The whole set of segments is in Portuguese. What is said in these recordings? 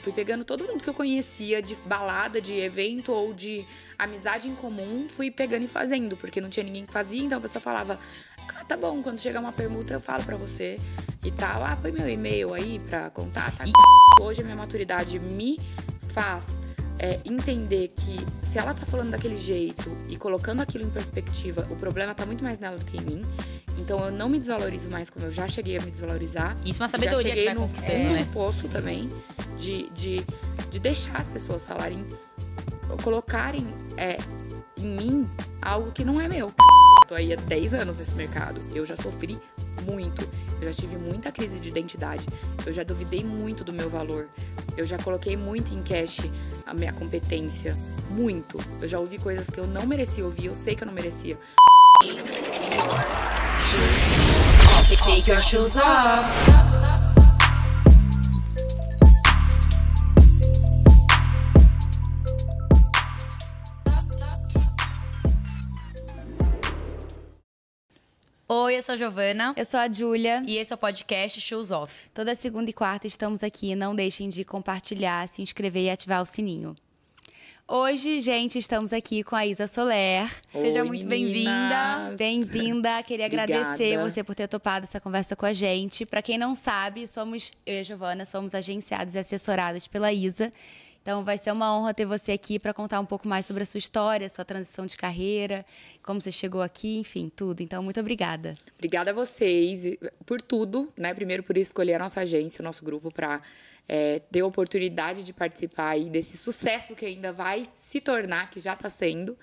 Fui pegando todo mundo que eu conhecia de balada, de evento ou de amizade em comum, fui pegando e fazendo, porque não tinha ninguém que fazia, então a pessoa falava: "Ah, tá bom, quando chegar uma permuta eu falo para você" e tal. Ah, põe meu e-mail aí para contar, tá? Hoje a minha maturidade me faz é, entender que se ela tá falando daquele jeito e colocando aquilo em perspectiva, o problema tá muito mais nela do que em mim. Então eu não me desvalorizo mais como eu já cheguei a me desvalorizar. Isso é uma sabedoria eu cheguei que vai no posto né? também de, de, de deixar as pessoas falarem, colocarem é, em mim algo que não é meu. Tô aí há 10 anos nesse mercado. Eu já sofri muito. Eu já tive muita crise de identidade. Eu já duvidei muito do meu valor. Eu já coloquei muito em cash a minha competência. Muito. Eu já ouvi coisas que eu não merecia ouvir. Eu sei que eu não merecia. Take your shoes off. Oi, eu sou a Giovana. Eu sou a Júlia. E esse é o podcast Shoes Off. Toda segunda e quarta estamos aqui. Não deixem de compartilhar, se inscrever e ativar o sininho. Hoje, gente, estamos aqui com a Isa Soler. Oi, Seja muito bem-vinda. Bem-vinda. Queria agradecer você por ter topado essa conversa com a gente. Para quem não sabe, somos eu e a Giovana somos agenciadas e assessoradas pela Isa. Então vai ser uma honra ter você aqui para contar um pouco mais sobre a sua história, sua transição de carreira, como você chegou aqui, enfim, tudo. Então muito obrigada. Obrigada a vocês por tudo, né? Primeiro por escolher a nossa agência, o nosso grupo para é, deu a oportunidade de participar aí desse sucesso que ainda vai se tornar, que já está sendo.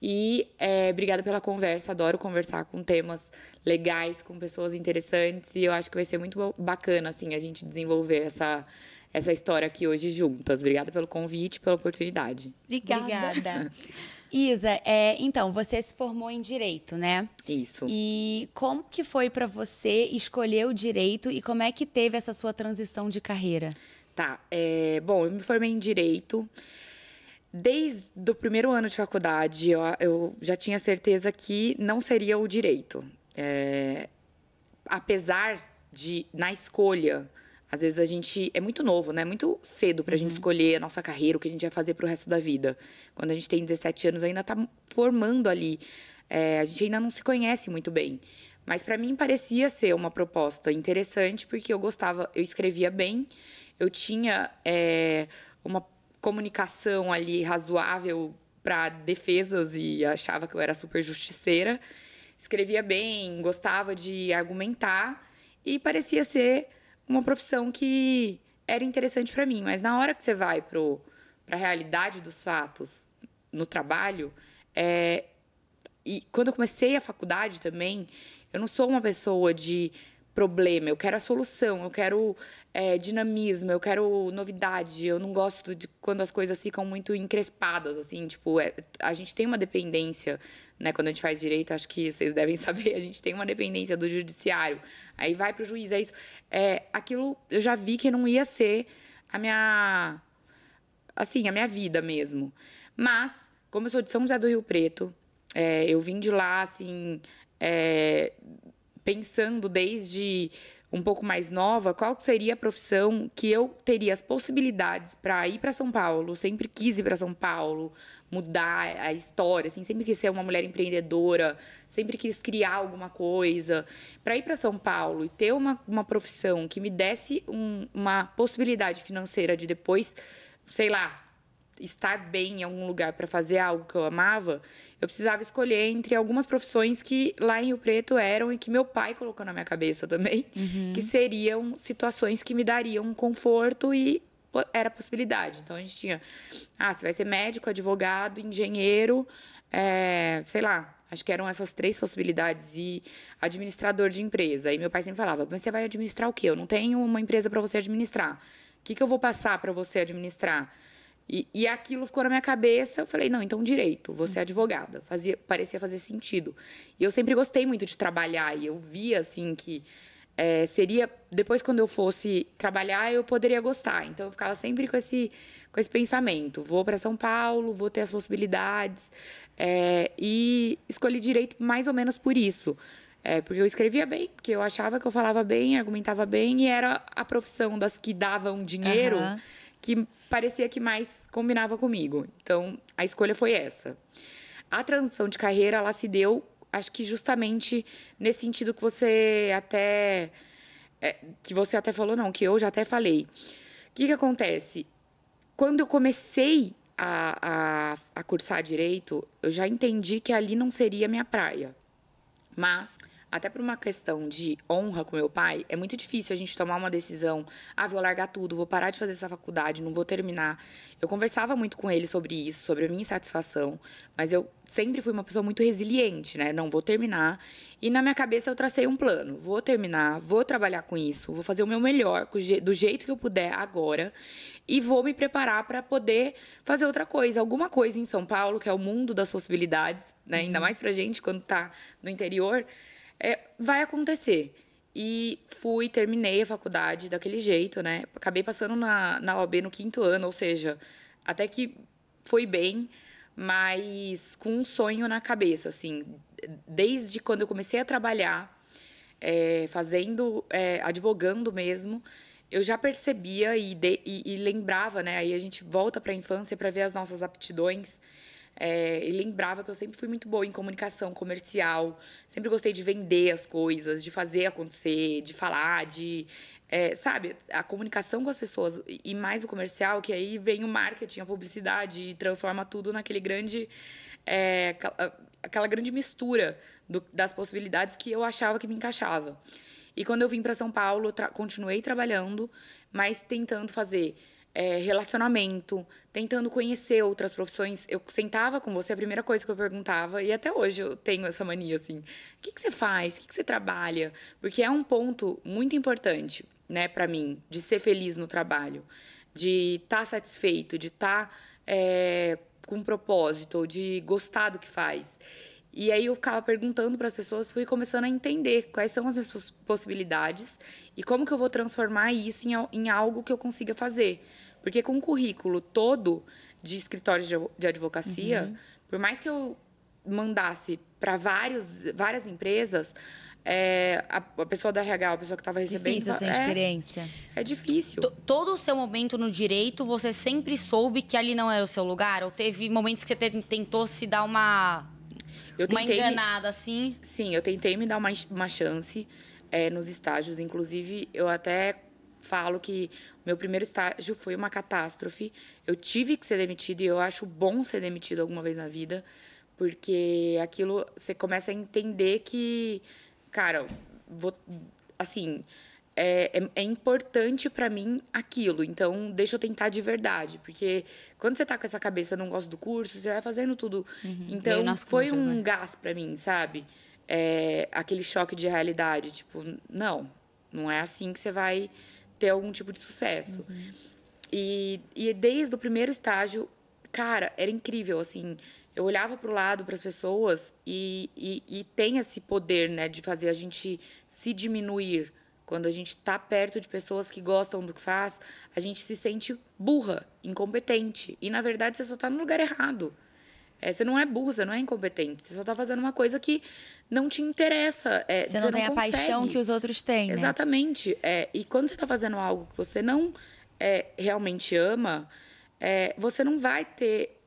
E é, obrigada pela conversa, adoro conversar com temas legais, com pessoas interessantes, e eu acho que vai ser muito bacana assim, a gente desenvolver essa, essa história aqui hoje juntas. Obrigada pelo convite, pela oportunidade. Obrigada. Obrigada. Isa, é, então, você se formou em direito, né? Isso. E como que foi para você escolher o direito e como é que teve essa sua transição de carreira? Tá. É, bom, eu me formei em direito. Desde o primeiro ano de faculdade, eu, eu já tinha certeza que não seria o direito. É, apesar de, na escolha, às vezes a gente é muito novo, né? Muito cedo para a uhum. gente escolher a nossa carreira, o que a gente vai fazer para o resto da vida. Quando a gente tem 17 anos, ainda está formando ali. É, a gente ainda não se conhece muito bem. Mas para mim parecia ser uma proposta interessante, porque eu gostava, eu escrevia bem eu tinha é, uma comunicação ali razoável para defesas e achava que eu era super justiceira. Escrevia bem, gostava de argumentar e parecia ser uma profissão que era interessante para mim. Mas na hora que você vai para a realidade dos fatos no trabalho, é, e quando eu comecei a faculdade também, eu não sou uma pessoa de problema, eu quero a solução, eu quero é, dinamismo, eu quero novidade, eu não gosto de quando as coisas ficam muito encrespadas, assim, tipo, é, a gente tem uma dependência, né, quando a gente faz direito, acho que vocês devem saber, a gente tem uma dependência do judiciário, aí vai pro juiz, é isso. É, aquilo eu já vi que não ia ser a minha, assim, a minha vida mesmo. Mas, como eu sou de São José do Rio Preto, é, eu vim de lá, assim, é, pensando desde um pouco mais nova, qual seria a profissão que eu teria as possibilidades para ir para São Paulo? sempre quis ir para São Paulo, mudar a história, assim, sempre quis ser uma mulher empreendedora, sempre quis criar alguma coisa. Para ir para São Paulo e ter uma, uma profissão que me desse um, uma possibilidade financeira de depois, sei lá, estar bem em algum lugar para fazer algo que eu amava, eu precisava escolher entre algumas profissões que lá em Rio Preto eram e que meu pai colocou na minha cabeça também, uhum. que seriam situações que me dariam conforto e era possibilidade. Então a gente tinha, ah, você vai ser médico, advogado, engenheiro, é, sei lá, Acho que eram essas três possibilidades e administrador de empresa. E meu pai sempre falava: "Mas você vai administrar o quê? Eu não tenho uma empresa para você administrar. O que, que eu vou passar para você administrar?" E, e aquilo ficou na minha cabeça. Eu falei, não, então direito, você é advogada. Fazia, parecia fazer sentido. E eu sempre gostei muito de trabalhar. E eu via, assim, que é, seria. Depois, quando eu fosse trabalhar, eu poderia gostar. Então, eu ficava sempre com esse, com esse pensamento: vou para São Paulo, vou ter as possibilidades. É, e escolhi direito mais ou menos por isso. É, porque eu escrevia bem, porque eu achava que eu falava bem, argumentava bem, e era a profissão das que davam dinheiro. Uhum. Que parecia que mais combinava comigo. Então, a escolha foi essa. A transição de carreira, ela se deu, acho que justamente nesse sentido que você até é, que você até falou não, que eu já até falei. O que que acontece? Quando eu comecei a, a, a cursar direito, eu já entendi que ali não seria minha praia. Mas até por uma questão de honra com meu pai, é muito difícil a gente tomar uma decisão. Ah, vou largar tudo, vou parar de fazer essa faculdade, não vou terminar. Eu conversava muito com ele sobre isso, sobre a minha insatisfação, mas eu sempre fui uma pessoa muito resiliente, né? Não vou terminar. E na minha cabeça eu tracei um plano. Vou terminar, vou trabalhar com isso, vou fazer o meu melhor, do jeito que eu puder agora, e vou me preparar para poder fazer outra coisa, alguma coisa em São Paulo, que é o mundo das possibilidades, né? Ainda uhum. mais pra gente quando tá no interior é, vai acontecer. E fui, terminei a faculdade daquele jeito, né? Acabei passando na, na OAB no quinto ano, ou seja, até que foi bem, mas com um sonho na cabeça, assim. Desde quando eu comecei a trabalhar, é, fazendo, é, advogando mesmo, eu já percebia e, de, e, e lembrava, né? Aí a gente volta para a infância para ver as nossas aptidões. É, e lembrava que eu sempre fui muito boa em comunicação comercial, sempre gostei de vender as coisas, de fazer acontecer, de falar, de. É, sabe, a comunicação com as pessoas e mais o comercial, que aí vem o marketing, a publicidade e transforma tudo naquele grande. É, aquela grande mistura do, das possibilidades que eu achava que me encaixava. E quando eu vim para São Paulo, tra continuei trabalhando, mas tentando fazer é, relacionamento, tentando conhecer outras profissões. Eu sentava com você, a primeira coisa que eu perguntava, e até hoje eu tenho essa mania assim: o que, que você faz? O que, que você trabalha? Porque é um ponto muito importante, né, para mim, de ser feliz no trabalho, de estar tá satisfeito, de estar tá, é, com propósito, de gostar do que faz. E aí eu ficava perguntando para as pessoas, fui começando a entender quais são as minhas possibilidades e como que eu vou transformar isso em, em algo que eu consiga fazer. Porque com o currículo todo de escritórios de, de advocacia, uhum. por mais que eu mandasse para várias empresas, é, a, a, pessoa da RH, a pessoa que estava recebendo. Difícil essa é, experiência. É difícil. T todo o seu momento no direito, você sempre soube que ali não era o seu lugar? Ou teve momentos que você tentou se dar uma eu uma enganada, assim? Sim, eu tentei me dar uma, uma chance é, nos estágios. Inclusive, eu até falo que meu primeiro estágio foi uma catástrofe. Eu tive que ser demitido e eu acho bom ser demitido alguma vez na vida, porque aquilo você começa a entender que, cara, vou, assim, é, é, é importante para mim aquilo, então deixa eu tentar de verdade, porque quando você tá com essa cabeça, não gosta do curso, você vai fazendo tudo. Uhum. Então foi um né? gás para mim, sabe? É, aquele choque de realidade, tipo, não, não é assim que você vai ter algum tipo de sucesso. Uhum. E, e desde o primeiro estágio, cara, era incrível, assim, eu olhava para o lado, para as pessoas, e, e, e, tem esse poder, né, de fazer a gente se diminuir quando a gente está perto de pessoas que gostam do que faz, a gente se sente burra, incompetente. E na verdade você só está no lugar errado. É, você não é burro, você não é incompetente. Você só está fazendo uma coisa que não te interessa. É, você, você, não tem não a paixão que os outros têm. Né? Exatamente. É, e quando você está fazendo algo que você não é, realmente ama, é, você não vai ter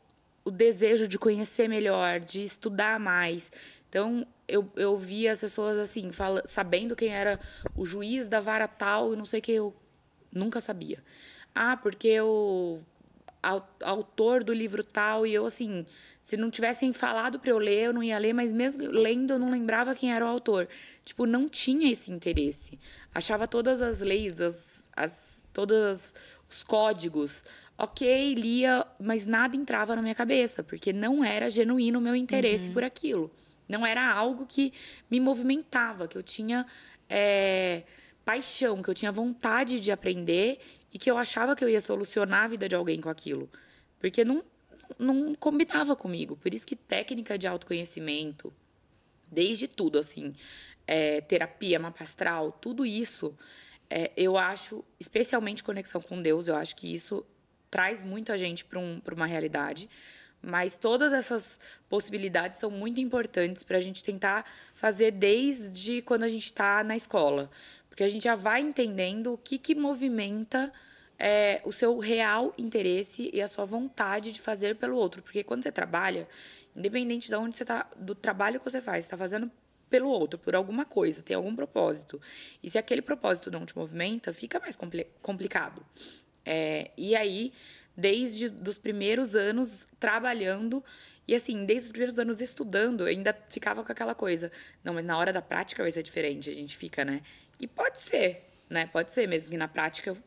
o desejo de conhecer melhor, de estudar mais. Então, eu, eu vi as pessoas assim, fala, sabendo quem era o juiz da vara tal e não sei o que eu nunca sabia. Ah, porque o autor do livro tal e eu assim, se não tivessem falado para eu ler, eu não ia ler, mas mesmo lendo eu não lembrava quem era o autor. Tipo, não tinha esse interesse. Achava todas as leis, as, as todos os códigos, ok, lia, mas nada entrava na minha cabeça, porque não era genuíno o meu interesse uhum. por aquilo. Não era algo que me movimentava, que eu tinha é, paixão, que eu tinha vontade de aprender e que eu achava que eu ia solucionar a vida de alguém com aquilo. Porque não, não combinava comigo. Por isso que técnica de autoconhecimento, desde tudo, assim, é, terapia, mapa astral, tudo isso, é, eu acho, especialmente conexão com Deus, eu acho que isso traz muito a gente para um, uma realidade. Mas todas essas possibilidades são muito importantes para a gente tentar fazer desde quando a gente está na escola. Porque a gente já vai entendendo o que, que movimenta é, o seu real interesse e a sua vontade de fazer pelo outro. Porque quando você trabalha, independente de onde você tá, do trabalho que você faz, você está fazendo pelo outro, por alguma coisa, tem algum propósito. E se aquele propósito não te movimenta, fica mais compli complicado. É, e aí desde os primeiros anos trabalhando e assim, desde os primeiros anos estudando, ainda ficava com aquela coisa. Não, mas na hora da prática vai ser diferente, a gente fica, né? E pode ser, né? Pode ser mesmo que na prática eu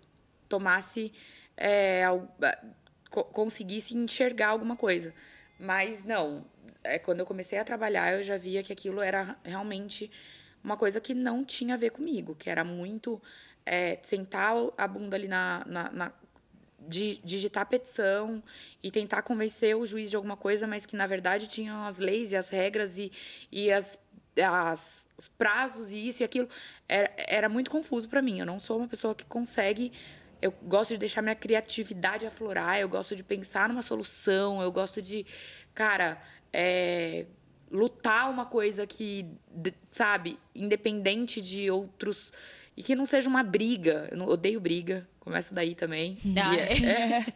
tomasse, é, conseguisse enxergar alguma coisa. Mas não, é, quando eu comecei a trabalhar, eu já via que aquilo era realmente uma coisa que não tinha a ver comigo, que era muito é, sentar a bunda ali na, na, na de digitar petição e tentar convencer o juiz de alguma coisa, mas que na verdade tinham as leis e as regras e, e as, as os prazos e isso e aquilo, era, é, era muito confuso para mim. Eu não sou uma pessoa que consegue. Eu gosto de deixar minha criatividade aflorar, eu gosto de pensar numa solução, eu gosto de, cara, é, lutar uma coisa que, sabe, independente de outros e que não seja uma briga. Eu não, odeio briga. Começa daí também. Ah, e é, é.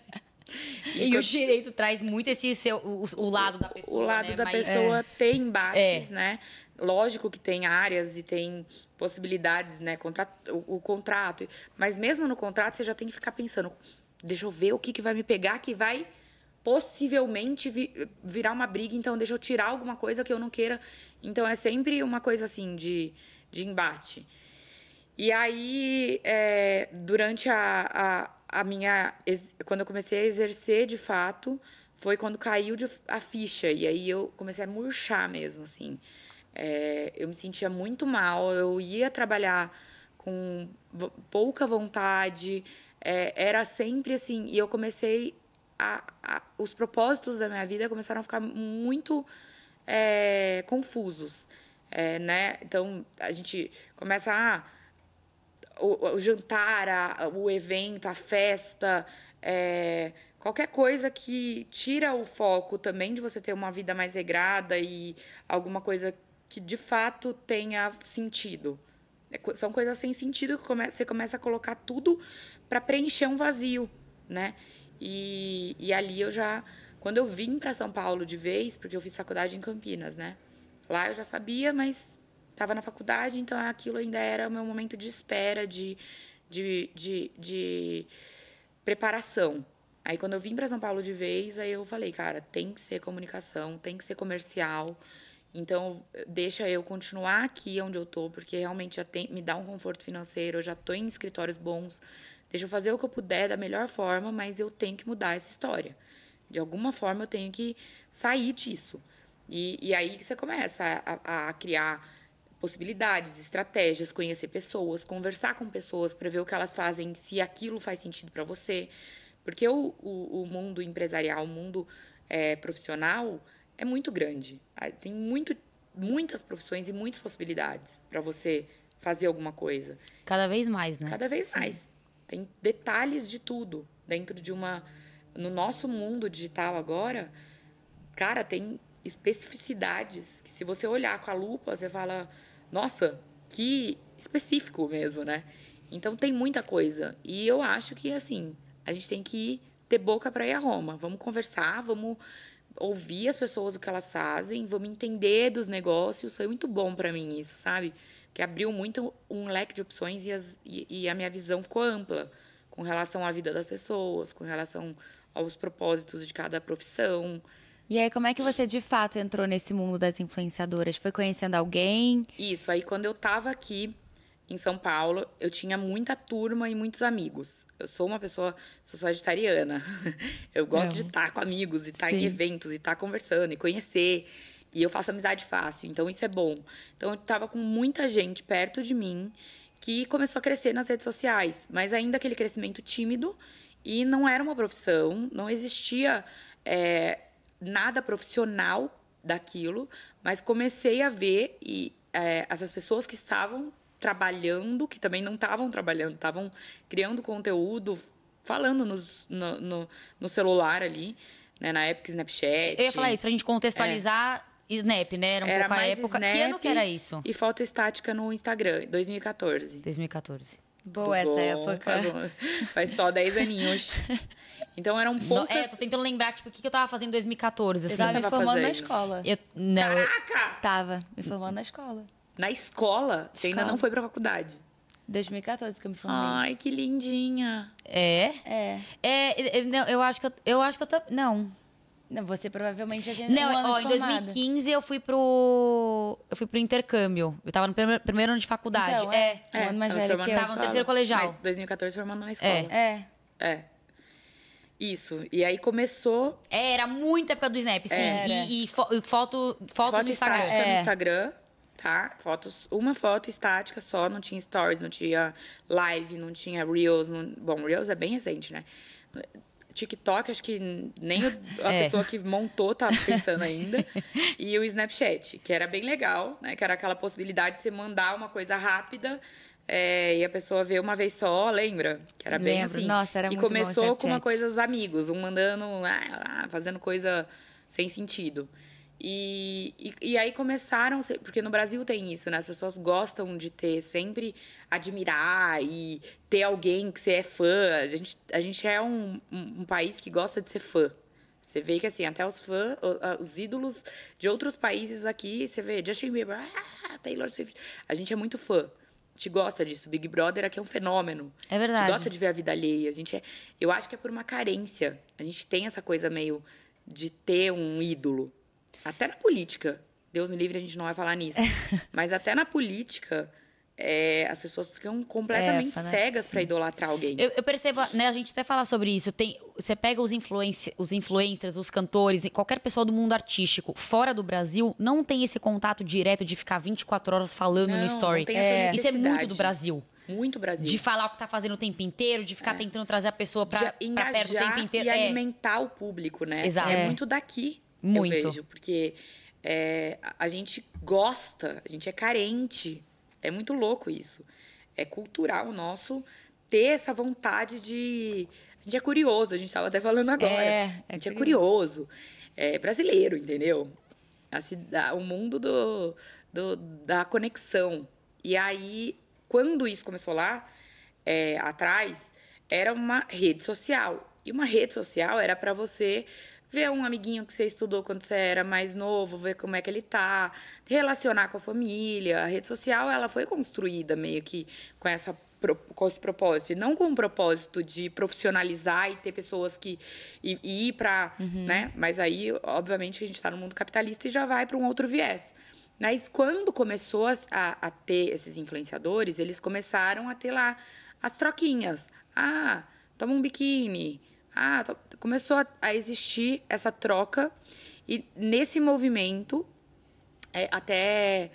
E, é. e o direito traz muito esse seu, o, o lado da pessoa. O lado né? da Mas... pessoa é. tem embates, é. né? Lógico que tem áreas e tem possibilidades, né? contra o, o, contrato. Mas mesmo no contrato, você já tem que ficar pensando: deixa eu ver o que, que vai me pegar, que vai possivelmente vi, virar uma briga, então deixa eu tirar alguma coisa que eu não queira. Então é sempre uma coisa assim de, de embate. E aí, é, durante a, a, a minha. Quando eu comecei a exercer de fato, foi quando caiu de, a ficha. E aí eu comecei a murchar mesmo, assim. É, eu me sentia muito mal, eu ia trabalhar com pouca vontade, é, era sempre assim. E eu comecei a, a, Os propósitos da minha vida começaram a ficar muito é, confusos, é, né? Então a gente começa a. Ah, o, o jantar, a, o evento, a festa, é, qualquer coisa que tira o foco também de você ter uma vida mais regrada e alguma coisa que de fato tenha sentido. É são coisas sem sentido que come você começa a colocar tudo para preencher um vazio, né? E, e ali eu já. Quando eu vim para São Paulo de vez, porque eu fiz faculdade em Campinas, né? Lá eu já sabia, mas estava na faculdade, então aquilo ainda era o meu momento de espera, de, de, de, de preparação. Aí quando eu vim para São Paulo de vez, aí eu falei, cara, tem que ser comunicação, tem que ser comercial. Então, deixa eu continuar aqui onde eu tô, porque realmente já tem, me dá um conforto financeiro, eu já tô em escritórios bons. Deixa eu fazer o que eu puder da melhor forma, mas eu tenho que mudar essa história. De alguma forma eu tenho que sair disso. E, e aí você começa a, a criar possibilidades, estratégias, conhecer pessoas, conversar com pessoas para ver o que elas fazem, se aquilo faz sentido para você. Porque o, o, o, mundo empresarial, o mundo é, profissional é muito grande. Ah, tem muito, muitas profissões e muitas possibilidades para você fazer alguma coisa. Cada vez mais, né? Cada vez mais. Tem detalhes de tudo dentro de uma. No nosso mundo digital agora, cara, tem especificidades que se você olhar com a lupa, você fala nossa, que específico mesmo, né? Então tem muita coisa. E eu acho que, assim, a gente tem que ter boca para ir a Roma. Vamos conversar, vamos ouvir as pessoas o que elas fazem, vamos entender dos negócios. Foi muito bom para mim isso, sabe? Que abriu muito um leque de opções e, as, e, e a minha visão ficou ampla com relação à vida das pessoas, com relação aos propósitos de cada profissão. E aí, como é que você de fato entrou nesse mundo das influenciadoras? Foi conhecendo alguém? Isso, aí quando eu tava aqui em São Paulo, eu tinha muita turma e muitos amigos. Eu sou uma pessoa, sou sagitariana. Eu gosto Não. de tá estar com amigos e estar tá em eventos e estar tá conversando e conhecer. E eu faço amizade fácil, então isso é bom. Então eu tava com muita gente perto de mim que começou a crescer nas redes sociais, mas ainda aquele crescimento tímido e não era uma profissão, não existia. É, nada profissional daquilo, mas comecei a ver e é, essas pessoas que estavam trabalhando, que também não estavam trabalhando, estavam criando conteúdo, falando nos, no, no, no, celular ali, né? Na época Snapchat. Eu ia falar isso, pra gente contextualizar é, Snap, né? Era, um era mais época. Snap que ano que era isso? E foto estática no Instagram, 2014. 2014. Boa Tudo essa bom, época. Faz, faz só 10 aninhos. Então eram poucas... É, tô tentando lembrar, tipo, o que, que eu tava fazendo em 2014, Você Eu assim. tava me formando fazendo. na escola. Eu, não, Caraca! Eu tava me formando na escola. Na escola? Você ainda não foi pra faculdade? 2014 que eu me formei. Ai, que lindinha. É? É. É, não, eu acho que eu, eu acho que eu tô, não. Não, você provavelmente já tinha Não, um ó, em 2015 eu fui pro eu fui pro intercâmbio. Eu tava no primeiro, primeiro ano de faculdade. Então, é. é. Um ano mais velho eu. Tava no terceiro colegial. Mas 2014 formando na é. escola. É. É. é. Isso. E aí começou. É, era muito época do Snap, sim. Era. E, e, fo foto, foto, foto, do Instagram. Estática é. no Instagram, tá? Fotos, uma foto estática só, não tinha stories, não tinha live, não tinha Reels. Não... Bom, Reels é bem recente, né? TikTok, acho que nem a é. pessoa que montou tá pensando ainda. e o Snapchat, que era bem legal, né? Que era aquela possibilidade de você mandar uma coisa rápida é, e a pessoa vê uma vez só, lembra? Que era Lembro. bem assim. Nossa, era que muito começou com uma coisa dos amigos, um mandando, ah, fazendo coisa sem sentido. E, e, e, aí começaram, porque no Brasil tem isso, né? As pessoas gostam de ter sempre admirar e ter alguém que você é fã. A gente, a gente é um, um, um país que gosta de ser fã. Você vê que assim, até os fãs, os ídolos de outros países aqui, você vê Justin Bieber, ah, Taylor Swift. A gente é muito fã gente gosta disso. Big Brother aqui é um fenômeno. É verdade. A gente gosta de ver a vida alheia. A gente é, eu acho que é por uma carência. A gente tem essa coisa meio de ter um ídolo. Até na política. Deus me livre, a gente não vai falar nisso. mas até na política, é, as pessoas ficam completamente é, cegas para idolatrar alguém. Eu, eu, percebo, né? A gente até falar sobre isso. Tem, você pega os, influenci, os influencers, os cantores, qualquer pessoa do mundo artístico fora do Brasil não tem esse contato direto de ficar 24 horas falando não, no story. É. Isso é muito do Brasil. Muito Brasil. De falar o que tá fazendo o tempo inteiro, de ficar é. tentando trazer a pessoa pra, engajar pra perto o tempo inteiro. E é. alimentar o público, né? Exato. É, é muito daqui, muito. eu vejo. Porque é, a gente gosta, a gente é carente é muito louco isso. É cultural nosso ter essa vontade de. A gente é curioso, a gente estava até falando agora. É, a é gente é curioso. curioso. É brasileiro, entendeu? A cidade, o mundo do, do, da conexão. E aí, quando isso começou lá, é, atrás, era uma rede social. E uma rede social era para você ver um amiguinho que você estudou quando você era mais novo, ver como é que ele tá, relacionar com a família. A rede social, ela foi construída meio que com essa com esse propósito, e não com o propósito de profissionalizar e ter pessoas que. e, e ir para. Uhum. Né? Mas aí, obviamente, a gente está no mundo capitalista e já vai para um outro viés. Mas quando começou a, a ter esses influenciadores, eles começaram a ter lá as troquinhas. Ah, toma um biquíni ah, começou a, a existir essa troca e nesse movimento, é, até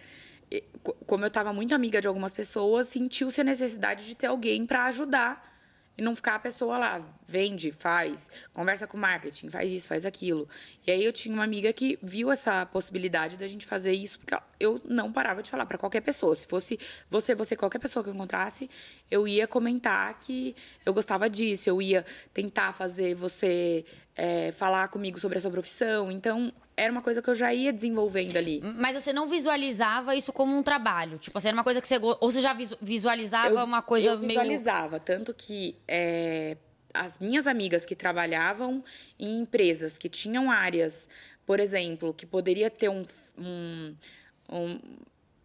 como eu estava muito amiga de algumas pessoas, sentiu-se a necessidade de ter alguém para ajudar e não ficar a pessoa lá, vende, faz, conversa com marketing, faz isso, faz aquilo. E aí eu tinha uma amiga que viu essa possibilidade da gente fazer isso, porque eu não parava de falar para qualquer pessoa. Se fosse você, você, qualquer pessoa que eu encontrasse, eu ia comentar que eu gostava disso, eu ia tentar fazer você é, falar comigo sobre a sua profissão. Então, era uma coisa que eu já ia desenvolvendo ali. Hum, mas você não visualizava isso como um trabalho? Tipo, assim, era uma coisa que você. Ou você já visualizava eu, uma coisa meio eu meio. Visualizava, tanto que é, as minhas amigas que trabalhavam em empresas que tinham áreas, por exemplo, que poderia ter um, um, um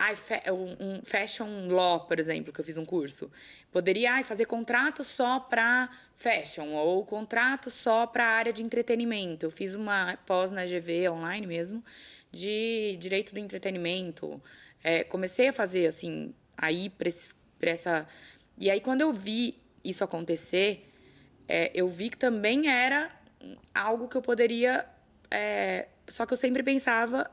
ai, é um fashion law, por exemplo, que eu fiz um curso. Poderia ai, fazer contrato só para fashion ou contrato só para a área de entretenimento. Eu fiz uma pós na GV online mesmo de direito do entretenimento. É, comecei a fazer assim, aí para essa. E aí, quando eu vi isso acontecer, é, eu vi que também era algo que eu poderia. É, só que eu sempre pensava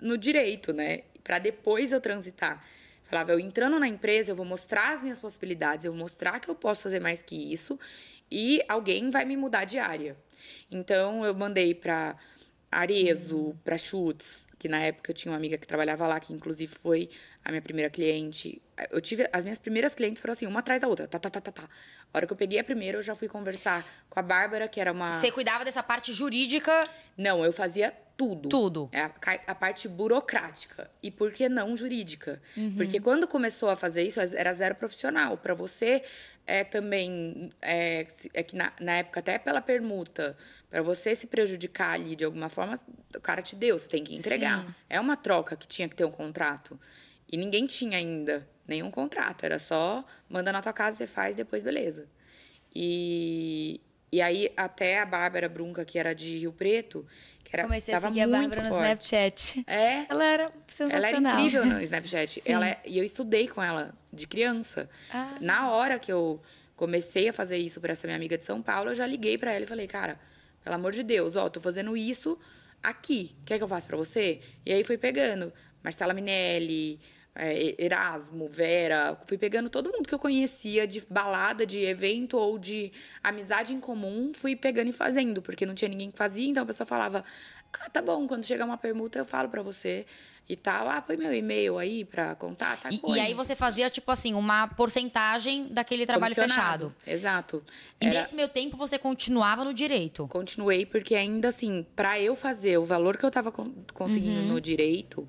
no direito, né? para depois eu transitar. Falava, eu entrando na empresa, eu vou mostrar as minhas possibilidades, eu vou mostrar que eu posso fazer mais que isso e alguém vai me mudar de área. Então eu mandei para Arezo, para Schutz, que na época eu tinha uma amiga que trabalhava lá, que inclusive foi a minha primeira cliente. Eu tive. As minhas primeiras clientes foram assim, uma atrás da outra. Tá, tá, tá, tá, tá. A hora que eu peguei a primeira, eu já fui conversar com a Bárbara, que era uma. Você cuidava dessa parte jurídica? Não, eu fazia tudo. Tudo. É a, a parte burocrática. E por que não jurídica? Uhum. Porque quando começou a fazer isso, era zero profissional. Para você é também é, é que na, na, época até pela permuta para você se prejudicar ali de alguma forma o cara te deu você tem que entregar Sim. é uma troca que tinha que ter um contrato e ninguém tinha ainda nenhum contrato, era só manda na tua casa, você faz, depois beleza. E, e aí até a Bárbara Brunca, que era de Rio Preto, que era Comecei tava a seguir a Bárbara forte. no Snapchat. É. Ela era sensacional. Ela era incrível no Snapchat. ela, é, e eu estudei com ela de criança. Ah. Na hora que eu comecei a fazer isso para essa minha amiga de São Paulo, eu já liguei para ela e falei, cara, pelo amor de Deus, ó, tô fazendo isso aqui. Quer que eu faça para você? E aí fui pegando Marcela Minelli, é, Erasmo, Vera, fui pegando todo mundo que eu conhecia de balada, de evento ou de amizade em comum, fui pegando e fazendo, porque não tinha ninguém que fazia, então a pessoa falava: "Ah, tá bom, quando chegar uma permuta eu falo para você" e tal. Ah, põe meu e-mail aí pra contar, tá? E, e, aí você fazia, tipo assim, uma porcentagem daquele trabalho fechado. Exato. E Era... nesse meu tempo você continuava no direito? Continuei, porque ainda assim, para eu fazer o valor que eu tava conseguindo uhum. no direito,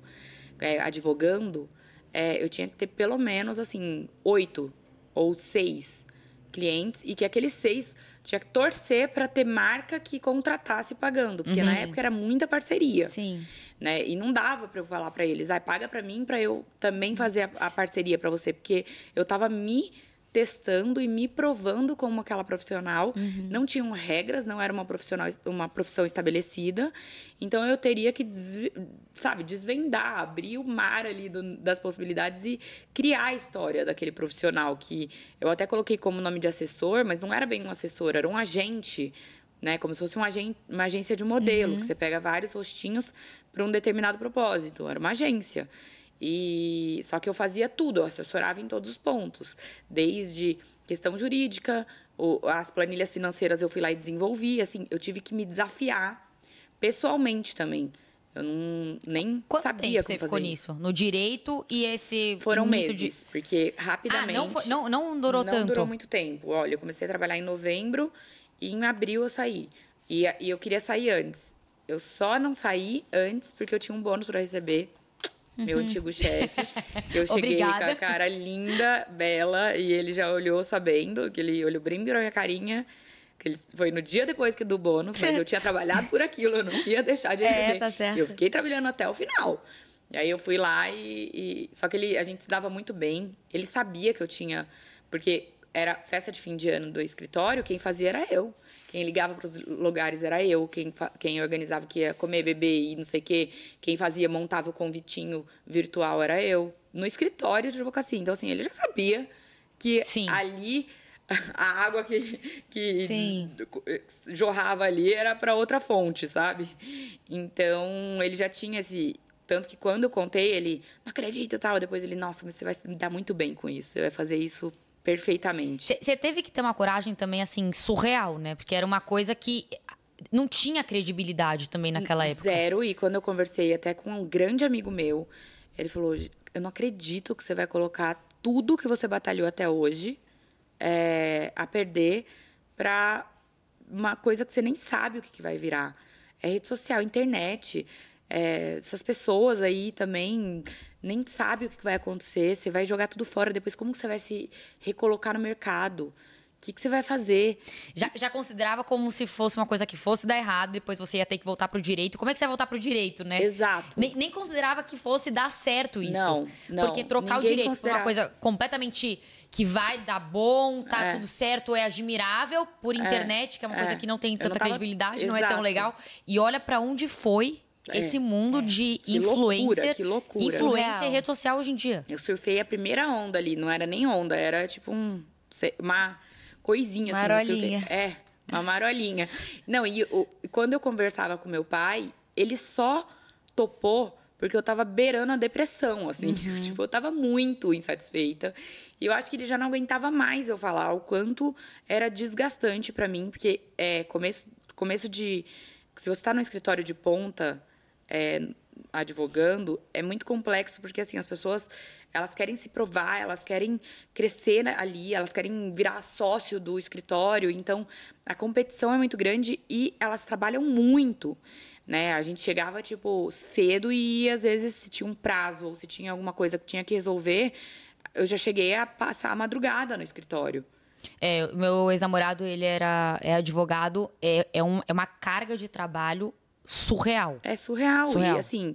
é, advogando, é, eu tinha que ter pelo menos, assim, oito ou seis clientes e que aqueles seis tinha que torcer para ter marca que contratasse pagando, porque uhum. na época era muita parceria. Sim. Né? E não dava para eu falar para eles, ah, paga para mim para eu também uhum. fazer a, a parceria para você, porque eu tava me testando e me provando como aquela profissional. Uhum. Não tinham regras, não era uma profissional, uma profissão estabelecida. Então eu teria que, sabe, desvendar, abrir o mar ali do, das possibilidades e criar a história daquele profissional que eu até coloquei como nome de assessor, mas não era bem um assessor, era um agente. Né, como se fosse agen uma agência de modelo, uhum. que você pega vários rostinhos para um determinado propósito. Era uma agência. E só que eu fazia tudo, eu assessorava em todos os pontos, desde questão jurídica, as planilhas financeiras eu fui lá e desenvolvi, assim, eu tive que me desafiar pessoalmente também. Eu não, nem Quanto sabia tempo você ficou isso. nisso? No direito e esse foram meses, de... porque rapidamente. Ah, não, não, não durou não tanto. Não durou muito tempo. Olha, eu comecei a trabalhar em novembro e em abril eu saí. E, e eu queria sair antes. Eu só não saí antes porque eu tinha um bônus para receber meu uhum. antigo chefe. Eu cheguei com a cara linda, bela, e ele já olhou sabendo, que ele olhou bem virou minha carinha. Que ele, foi no dia depois que do bônus, mas eu tinha trabalhado por aquilo, eu não ia deixar de receber. É, tá certo. E eu fiquei trabalhando até o final. E aí eu fui lá e, e. Só que ele, a gente se dava muito bem. Ele sabia que eu tinha. Porque era festa de fim de ano do escritório, quem fazia era eu. Quem ligava para os lugares era eu, quem, quem organizava que ia comer, beber e não sei o quê, quem fazia, montava o convitinho virtual era eu, no escritório de advocacia. Então, assim, ele já sabia que Sim. ali a água que, que jorrava ali era para outra fonte, sabe? Então, ele já tinha esse. Tanto que quando eu contei, ele, não acredito e tal. Depois ele, nossa, mas você vai se dar muito bem com isso. Você vai fazer isso perfeitamente. Você teve que ter uma coragem também, assim, surreal, né? Porque era uma coisa que ah, não tinha credibilidade também naquela época. Zero. E quando eu conversei até com um grande amigo meu, ele falou: Eu não acredito que você vai colocar tudo que você batalhou até hoje é, a perder pra uma coisa que você nem sabe o que, que vai virar. É rede social, internet. É, essas pessoas aí também nem sabe o que vai acontecer, você vai jogar tudo fora, depois como você vai se recolocar no mercado? O que, que, você vai fazer? Já, já, considerava como se fosse uma coisa que fosse dar errado, depois você ia ter que voltar pro direito. Como é que você vai voltar pro direito, né? Exato. Nem, nem considerava que fosse dar certo isso. Não, não. Porque trocar Ninguém o direito considerava. por uma coisa completamente que vai dar bom, tá é. tudo certo, é admirável por é. internet, é. que é uma é. coisa que não tem tanta tava... credibilidade, Exato. não é tão legal. E olha para onde foi é, esse mundo é. de que influência Loucura, que loucura. Influência e rede social hoje em dia. Eu surfei a primeira onda ali, não era nem onda, era tipo um, uma coisinha assim, Marolinha. assim. É, uma marolinha. não, e quando eu conversava com meu pai, ele só topou porque eu tava beirando a depressão, assim. Uhum. Tipo, eu tava muito insatisfeita. E eu acho que ele já não aguentava mais eu falar o quanto era desgastante para mim, porque é começo, começo de. Se você tá num escritório de ponta, é, advogando é muito complexo porque assim as pessoas elas querem se provar, elas querem crescer né, ali, elas querem virar sócio do escritório. Então a competição é muito grande e elas trabalham muito. Né? A gente chegava tipo cedo e às vezes se tinha um prazo ou se tinha alguma coisa que tinha que resolver, eu já cheguei a passar a madrugada no escritório. É, meu ex-namorado, ele era é advogado, é, é, um, é uma carga de trabalho surreal. É surreal. surreal. E assim.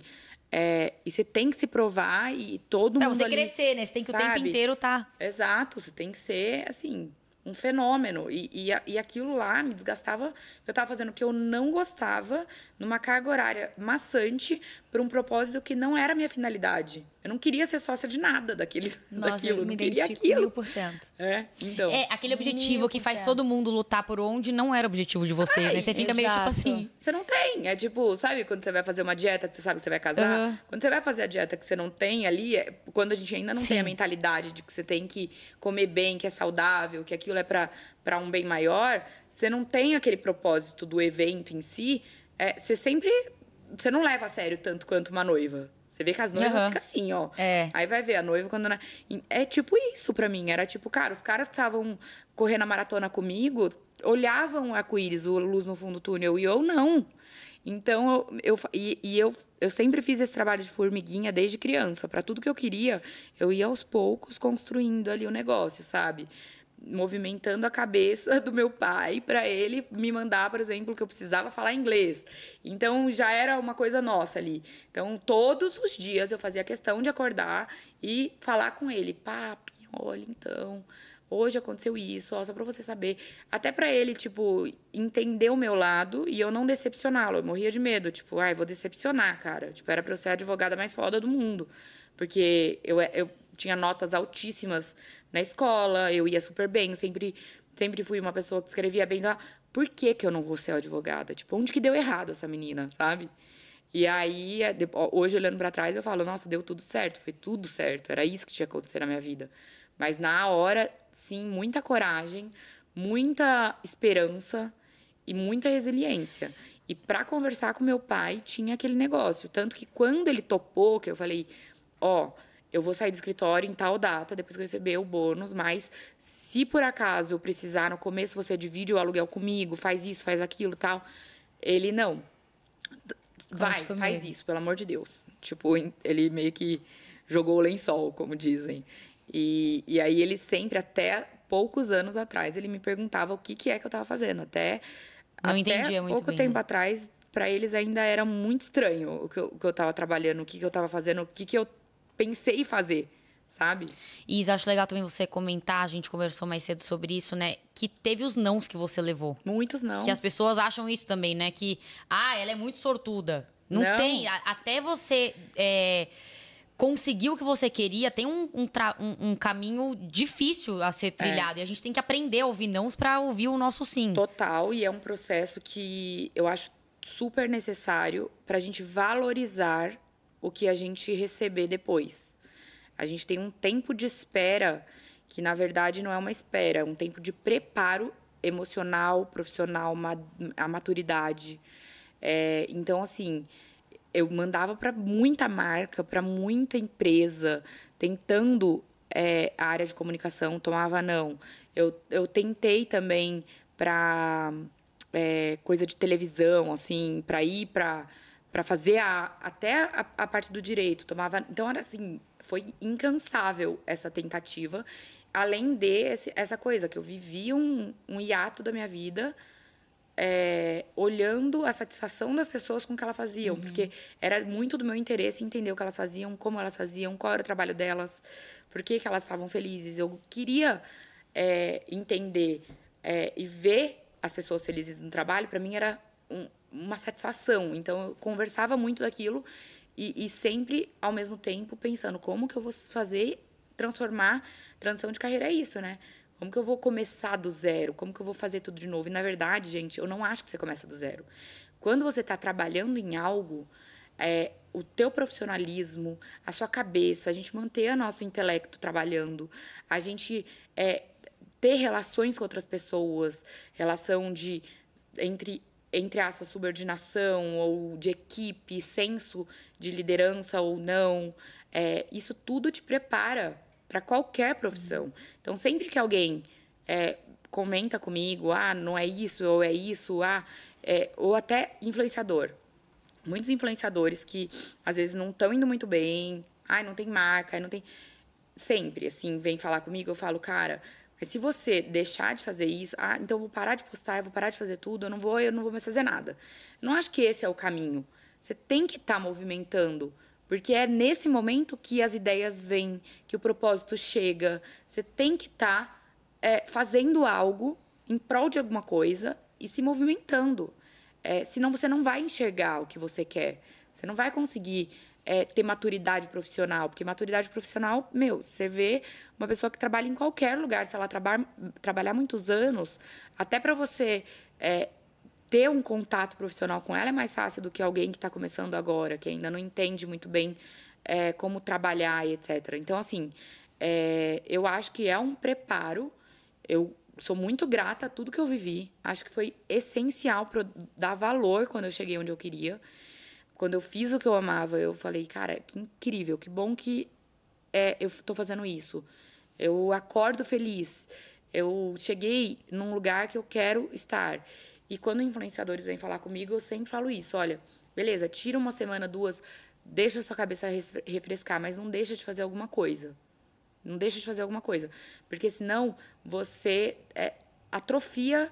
É, e você tem que se provar e todo pra mundo. Pra você ali, crescer, né? Você tem que sabe? o tempo inteiro tá. Exato, você tem que ser, assim, um fenômeno. E, e, e aquilo lá me desgastava. Eu estava fazendo o que eu não gostava, numa carga horária maçante, por um propósito que não era a minha finalidade. Eu não queria ser sócia de nada daquele, Nossa, daquilo. Eu me não queria aquilo. Mil por cento. É, então. É aquele objetivo que faz todo mundo lutar por onde não era o objetivo de você. né? Você fica exato. meio tipo assim. Você não tem. É tipo, sabe quando você vai fazer uma dieta que você sabe que você vai casar? Uhum. Quando você vai fazer a dieta que você não tem ali, é quando a gente ainda não Sim. tem a mentalidade de que você tem que comer bem, que é saudável, que aquilo é para um bem maior, você não tem aquele propósito do evento em si. É, você sempre você não leva a sério tanto quanto uma noiva. Você vê que as noivas uhum. ficam assim, ó. É. Aí vai ver a noiva quando. Na... É tipo isso pra mim. Era tipo, cara, os caras que estavam correndo a maratona comigo olhavam o arco-íris, a luz no fundo do túnel, e eu não. Então, eu, eu, e, e, eu, eu sempre fiz esse trabalho de formiguinha desde criança. Para tudo que eu queria, eu ia aos poucos construindo ali o negócio, sabe? movimentando a cabeça do meu pai para ele me mandar, por exemplo, que eu precisava falar inglês. Então já era uma coisa nossa ali. Então todos os dias eu fazia questão de acordar e falar com ele, papi, olha então, hoje aconteceu isso, ó, só para você saber, até para ele tipo entender o meu lado e eu não decepcioná-lo. Eu morria de medo, tipo, ai, vou decepcionar, cara. Tipo, era para eu ser a advogada mais foda do mundo, porque eu, eu tinha notas altíssimas na escola, eu ia super bem, sempre, sempre fui uma pessoa que escrevia bem. Então, por que, que eu não vou ser advogada? Tipo, onde que deu errado essa menina, sabe? E aí, é, hoje olhando para trás, eu falo, nossa, deu tudo certo, foi tudo certo, era isso que tinha que acontecer na minha vida. Mas na hora, sim, muita coragem, muita esperança e muita resiliência. E para conversar com meu pai, tinha aquele negócio. Tanto que quando ele topou, que eu falei, ó, oh, eu vou sair do escritório em tal data, depois que eu receber o bônus, mas se por acaso eu precisar, no começo você divide o aluguel comigo, faz isso, faz aquilo tal. Ele não. Vai, faz isso, pelo amor de Deus. Tipo, ele meio que jogou o lençol, como dizem. E, e aí ele sempre, até poucos anos atrás, ele me perguntava o que, que é que eu estava fazendo. Até, não até entendia muito pouco bem, tempo atrás, para eles ainda era muito estranho o que eu, estava trabalhando, o que, que eu estava fazendo, o que, que eu pensei fazer, sabe? E Isa, acho legal também você comentar, a gente conversou mais cedo sobre isso, né? Que teve os nãos que você levou. Muitos não. Que as pessoas acham isso também, né? Que, ah, ela é muito sortuda. Não, não. tem. A, até você. É, conseguir o que você queria, tem um, um, um, um caminho difícil a ser trilhado. É. E a gente tem que aprender a ouvir nãos para ouvir o nosso sim. Total, e é um processo que eu acho super necessário para a gente valorizar o que a gente receber depois. A gente tem um tempo de espera que, na verdade, não é uma espera, é um tempo de preparo emocional, profissional, a maturidade. É, então, assim, eu mandava para muita marca, para muita empresa, tentando é, a área de comunicação, tomava não. Eu, eu tentei também para é, coisa de televisão, assim, para ir para para fazer a, até a, a, parte do direito. Tomava, então era assim, foi incansável essa tentativa, além de esse, essa coisa que eu vivia um, um hiato da minha vida. É, olhando a satisfação das pessoas com o que elas faziam, uhum. porque era muito do meu interesse entender o que elas faziam, como elas faziam, qual era o trabalho delas, por que, que elas estavam felizes. Eu queria é, entender é, e ver as pessoas felizes no trabalho, para mim era um, uma satisfação. Então, eu conversava muito daquilo e, e, sempre, ao mesmo tempo, pensando como que eu vou fazer transformar... Transição de carreira é isso, né? Como que eu vou começar do zero? Como que eu vou fazer tudo de novo? E, na verdade, gente, eu não acho que você começa do zero. Quando você está trabalhando em algo... É, o teu profissionalismo, a sua cabeça, a gente manter o nosso intelecto trabalhando, a gente é, ter relações com outras pessoas, relação de entre entre aspas, subordinação ou de equipe, senso de liderança ou não, é, isso tudo te prepara para qualquer profissão. Uhum. Então, sempre que alguém é, comenta comigo, ah, não é isso, ou é isso, ah, é, ou até influenciador. Muitos influenciadores que às vezes não estão indo muito bem, ai, não tem marca, não tem. Sempre, assim, vem falar comigo, eu falo, cara, mas se você deixar de fazer isso, ah, então eu vou parar de postar, eu vou parar de fazer tudo, eu não vou, eu não vou mais fazer nada. Eu não acho que esse é o caminho. Você tem que estar tá movimentando, porque é nesse momento que as ideias vêm, que o propósito chega. Você tem que estar tá, é, fazendo algo em prol de alguma coisa e se movimentando. É, senão você não vai enxergar o que você quer. Você não vai conseguir é, ter maturidade profissional. Porque maturidade profissional, meu, você vê uma pessoa que trabalha em qualquer lugar, se ela trabalha, trabalhar muitos anos, até para você. É, ter um contato profissional com ela é mais fácil do que alguém que está começando agora, que ainda não entende muito bem é, como trabalhar e etc. Então, assim, é, eu acho que é um preparo. Eu sou muito grata a tudo que eu vivi. Acho que foi essencial para dar valor quando eu cheguei onde eu queria. Quando eu fiz o que eu amava, eu falei, cara, que incrível, que bom que é, eu estou fazendo isso. Eu acordo feliz. Eu cheguei num lugar que eu quero estar. E quando influenciadores vêm falar comigo, eu sempre falo isso. Olha, beleza, tira uma semana, duas, deixa sua cabeça refrescar, mas não deixa de fazer alguma coisa. Não deixa de fazer alguma coisa. Porque senão você é, atrofia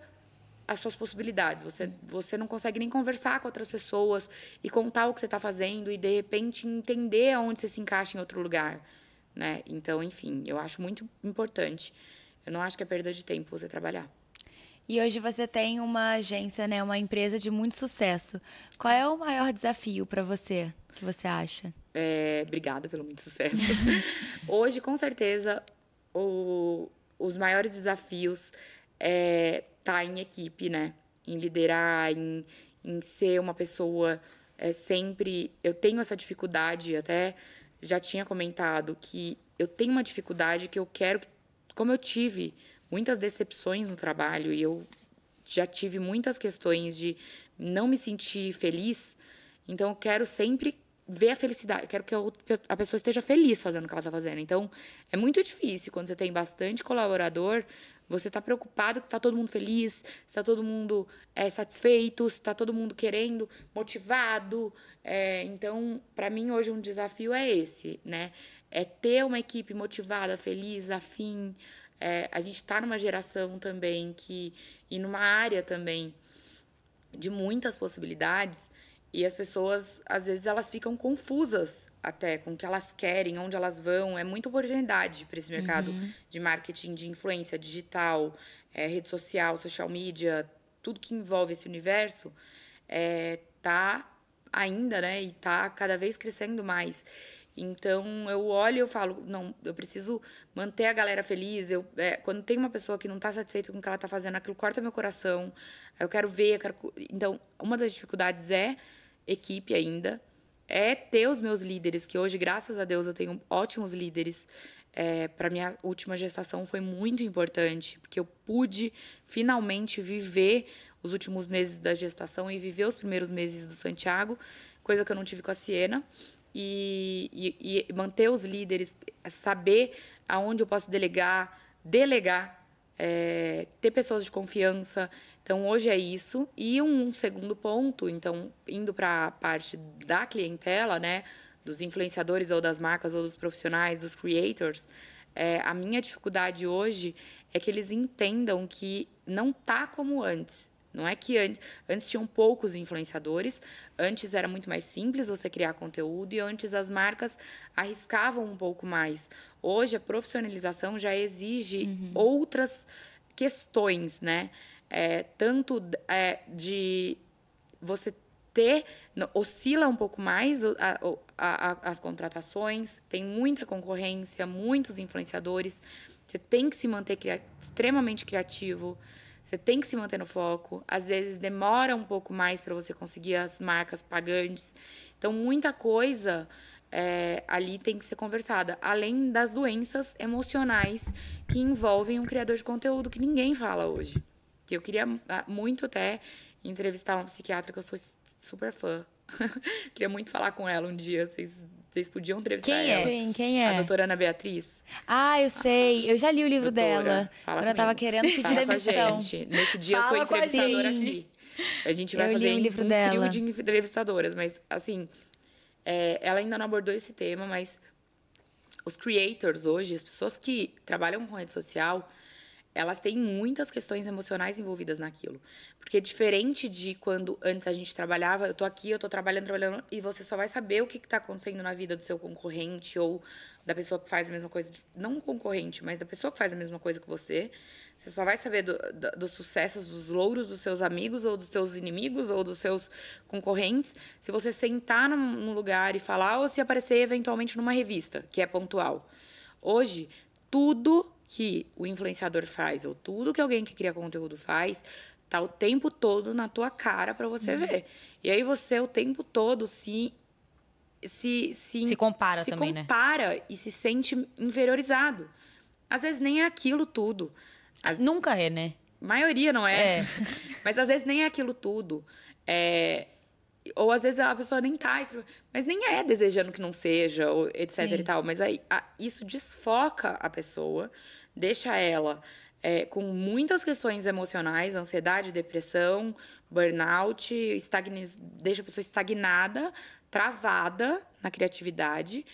as suas possibilidades. Você, você não consegue nem conversar com outras pessoas e contar o que você está fazendo e, de repente, entender aonde você se encaixa em outro lugar. Né? Então, enfim, eu acho muito importante. Eu não acho que é perda de tempo você trabalhar. E hoje você tem uma agência, né, uma empresa de muito sucesso. Qual é o maior desafio para você? Que você acha? É, obrigada pelo muito sucesso. hoje, com certeza, o, os maiores desafios é estar tá em equipe, né? Em liderar, em, em ser uma pessoa é, sempre. Eu tenho essa dificuldade, até já tinha comentado, que eu tenho uma dificuldade que eu quero. Que, como eu tive muitas decepções no trabalho e eu já tive muitas questões de não me sentir feliz, então eu quero sempre ver a felicidade, eu quero que a pessoa esteja feliz fazendo o que ela está fazendo. Então, é muito difícil quando você tem bastante colaborador, você está preocupado que está todo mundo feliz, está todo mundo é, satisfeito, está todo mundo querendo, motivado. É, então, para mim hoje um desafio é esse, né? É ter uma equipe motivada, feliz, afim. É, a gente está numa geração também que e numa área também de muitas possibilidades e as pessoas às vezes elas ficam confusas até com o que elas querem, onde elas vão. É muita oportunidade para esse mercado uhum. de marketing, de influência digital, é, rede social, social media, tudo que envolve esse universo é, tá ainda, né? E tá cada vez crescendo mais. Então eu olho e eu falo, não, eu preciso manter a galera feliz. Eu, é, quando tem uma pessoa que não está satisfeita com o que ela está fazendo, aquilo corta meu coração. Eu quero ver, eu quero... Então, uma das dificuldades é equipe ainda é ter os meus líderes, que hoje, graças a Deus, eu tenho ótimos líderes. É, para minha última gestação foi muito importante, porque eu pude finalmente viver os últimos meses da gestação e viver os primeiros meses do Santiago, coisa que eu não tive com a Siena. E, e, e manter os líderes, é saber aonde eu posso delegar, delegar, é, ter pessoas de confiança, então, hoje é isso. E um segundo ponto, então, indo para a parte da clientela, né? Dos influenciadores ou das marcas ou dos profissionais, dos creators, é, a minha dificuldade hoje é que eles entendam que não tá como antes. Não é que antes, antes tinham poucos influenciadores, antes era muito mais simples você criar conteúdo e antes as marcas arriscavam um pouco mais. Hoje a profissionalização já exige uhum. outras questões, né? é, tanto é, de você ter oscila um pouco mais a, a, a, as contratações, tem muita concorrência, muitos influenciadores. Você tem que se manter extremamente criativo, você tem que se manter no foco. Às vezes demora um pouco mais para você conseguir as marcas pagantes. Então, muita coisa é, ali tem que ser conversada, além das doenças emocionais que envolvem um criador de conteúdo que ninguém fala hoje. Que eu queria ah, muito até entrevistar uma psiquiatra que eu sou super fã. queria muito falar com ela um dia, vocês vocês podiam entrevistar quem é? ela. É? Sim, quem é? A doutora Ana Beatriz. Ah, eu sei. Eu já li o livro doutora, dela. Fala quando eu tava querendo pedir fala demissão. Nesse dia fala eu sou entrevistadora aqui. A gente vai eu fazer um livro um dela. trio de entrevistadoras. Mas, assim, é, ela ainda não abordou esse tema, mas os creators hoje, as pessoas que trabalham com rede social, elas têm muitas questões emocionais envolvidas naquilo. Porque diferente de quando antes a gente trabalhava, eu tô aqui, eu tô trabalhando, trabalhando, e você só vai saber o que, que tá acontecendo na vida do seu concorrente ou da pessoa que faz a mesma coisa, não concorrente, mas da pessoa que faz a mesma coisa que você. Você só vai saber do, do, dos sucessos, dos louros dos seus amigos ou dos seus inimigos ou dos seus concorrentes se você sentar num, num lugar e falar ou se aparecer eventualmente numa revista, que é pontual. Hoje, tudo que o influenciador faz, ou tudo que alguém que cria conteúdo faz, tá o tempo todo na tua cara para você uhum. ver. E aí você o tempo todo se se se, se compara se também, né? compara né? e se sente inferiorizado. Às vezes nem é aquilo tudo. Nunca é, né? Maioria não é. é. Mas às vezes nem é aquilo tudo. É, ou às vezes a pessoa nem tá, mas nem é desejando que não seja, ou etc Sim. e tal. Mas aí a, isso desfoca a pessoa, deixa ela é, com muitas questões emocionais, ansiedade, depressão, burnout, estagni, deixa a pessoa estagnada, travada na criatividade.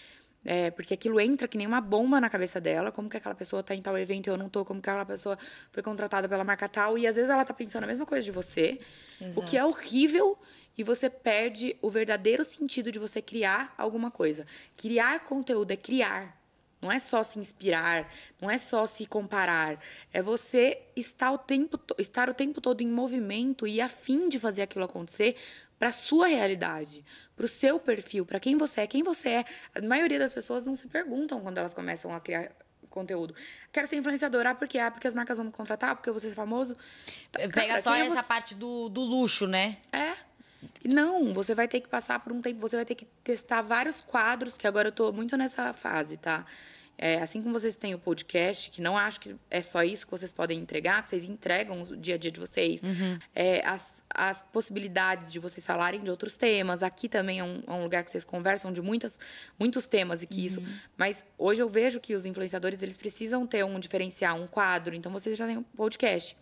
É, porque aquilo entra que nem uma bomba na cabeça dela, como que aquela pessoa tá em tal evento e eu não tô, como que aquela pessoa foi contratada pela marca tal, e às vezes ela tá pensando a mesma coisa de você, Exato. o que é horrível, e você perde o verdadeiro sentido de você criar alguma coisa. Criar conteúdo é criar. Não é só se inspirar, não é só se comparar. É você estar o tempo, estar o tempo todo em movimento e afim de fazer aquilo acontecer para sua realidade, para o seu perfil, para quem você é, quem você é. A maioria das pessoas não se perguntam quando elas começam a criar conteúdo. Quero ser influenciadora, ah, porque ah, porque as marcas vão me contratar, ah, porque eu vou ser famoso. Pega Cara, só essa você... parte do, do luxo, né? É. Não, você vai ter que passar por um tempo, você vai ter que testar vários quadros, que agora eu estou muito nessa fase, tá? É, assim como vocês têm o podcast, que não acho que é só isso que vocês podem entregar, Que vocês entregam o dia a dia de vocês, uhum. é, as, as possibilidades de vocês falarem de outros temas. Aqui também é um, é um lugar que vocês conversam de muitas, muitos temas e que uhum. isso. Mas hoje eu vejo que os influenciadores eles precisam ter um diferencial, um quadro. Então vocês já têm um podcast.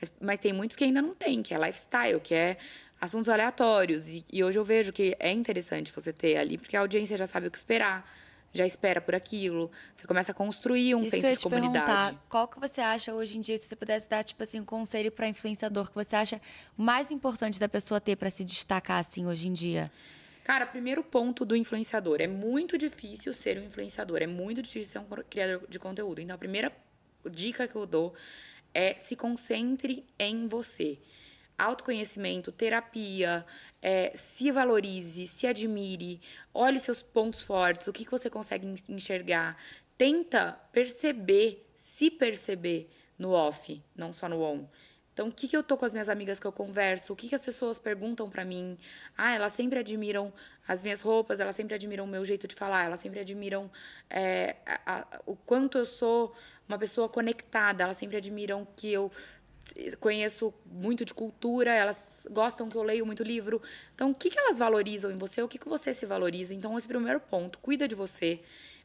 Mas, mas tem muitos que ainda não têm, que é lifestyle, que é assuntos aleatórios. E, e, hoje eu vejo que é interessante você ter ali, porque a audiência já sabe o que esperar, já espera por aquilo. Você começa a construir um Isso senso de comunidade. perguntar Qual que você acha hoje em dia, se você pudesse dar tipo assim um conselho para influenciador que você acha mais importante da pessoa ter para se destacar assim hoje em dia? Cara, primeiro ponto do influenciador. É muito difícil ser um influenciador, é muito difícil ser um criador de conteúdo. Então, a primeira dica que eu dou é se concentre em você autoconhecimento, terapia, é, se valorize, se admire, olhe seus pontos fortes, o que, que você consegue enxergar. Tenta perceber, se perceber no off, não só no on. Então, o que, que eu tô com as minhas amigas que eu converso? O que, que as pessoas perguntam para mim? Ah, elas sempre admiram as minhas roupas, elas sempre admiram o meu jeito de falar, elas sempre admiram é, a, a, o quanto eu sou uma pessoa conectada, elas sempre admiram que eu conheço muito de cultura, elas gostam que eu leio muito livro. Então, o que, que elas valorizam em você? O que, que você se valoriza? Então, esse primeiro ponto, cuida de você.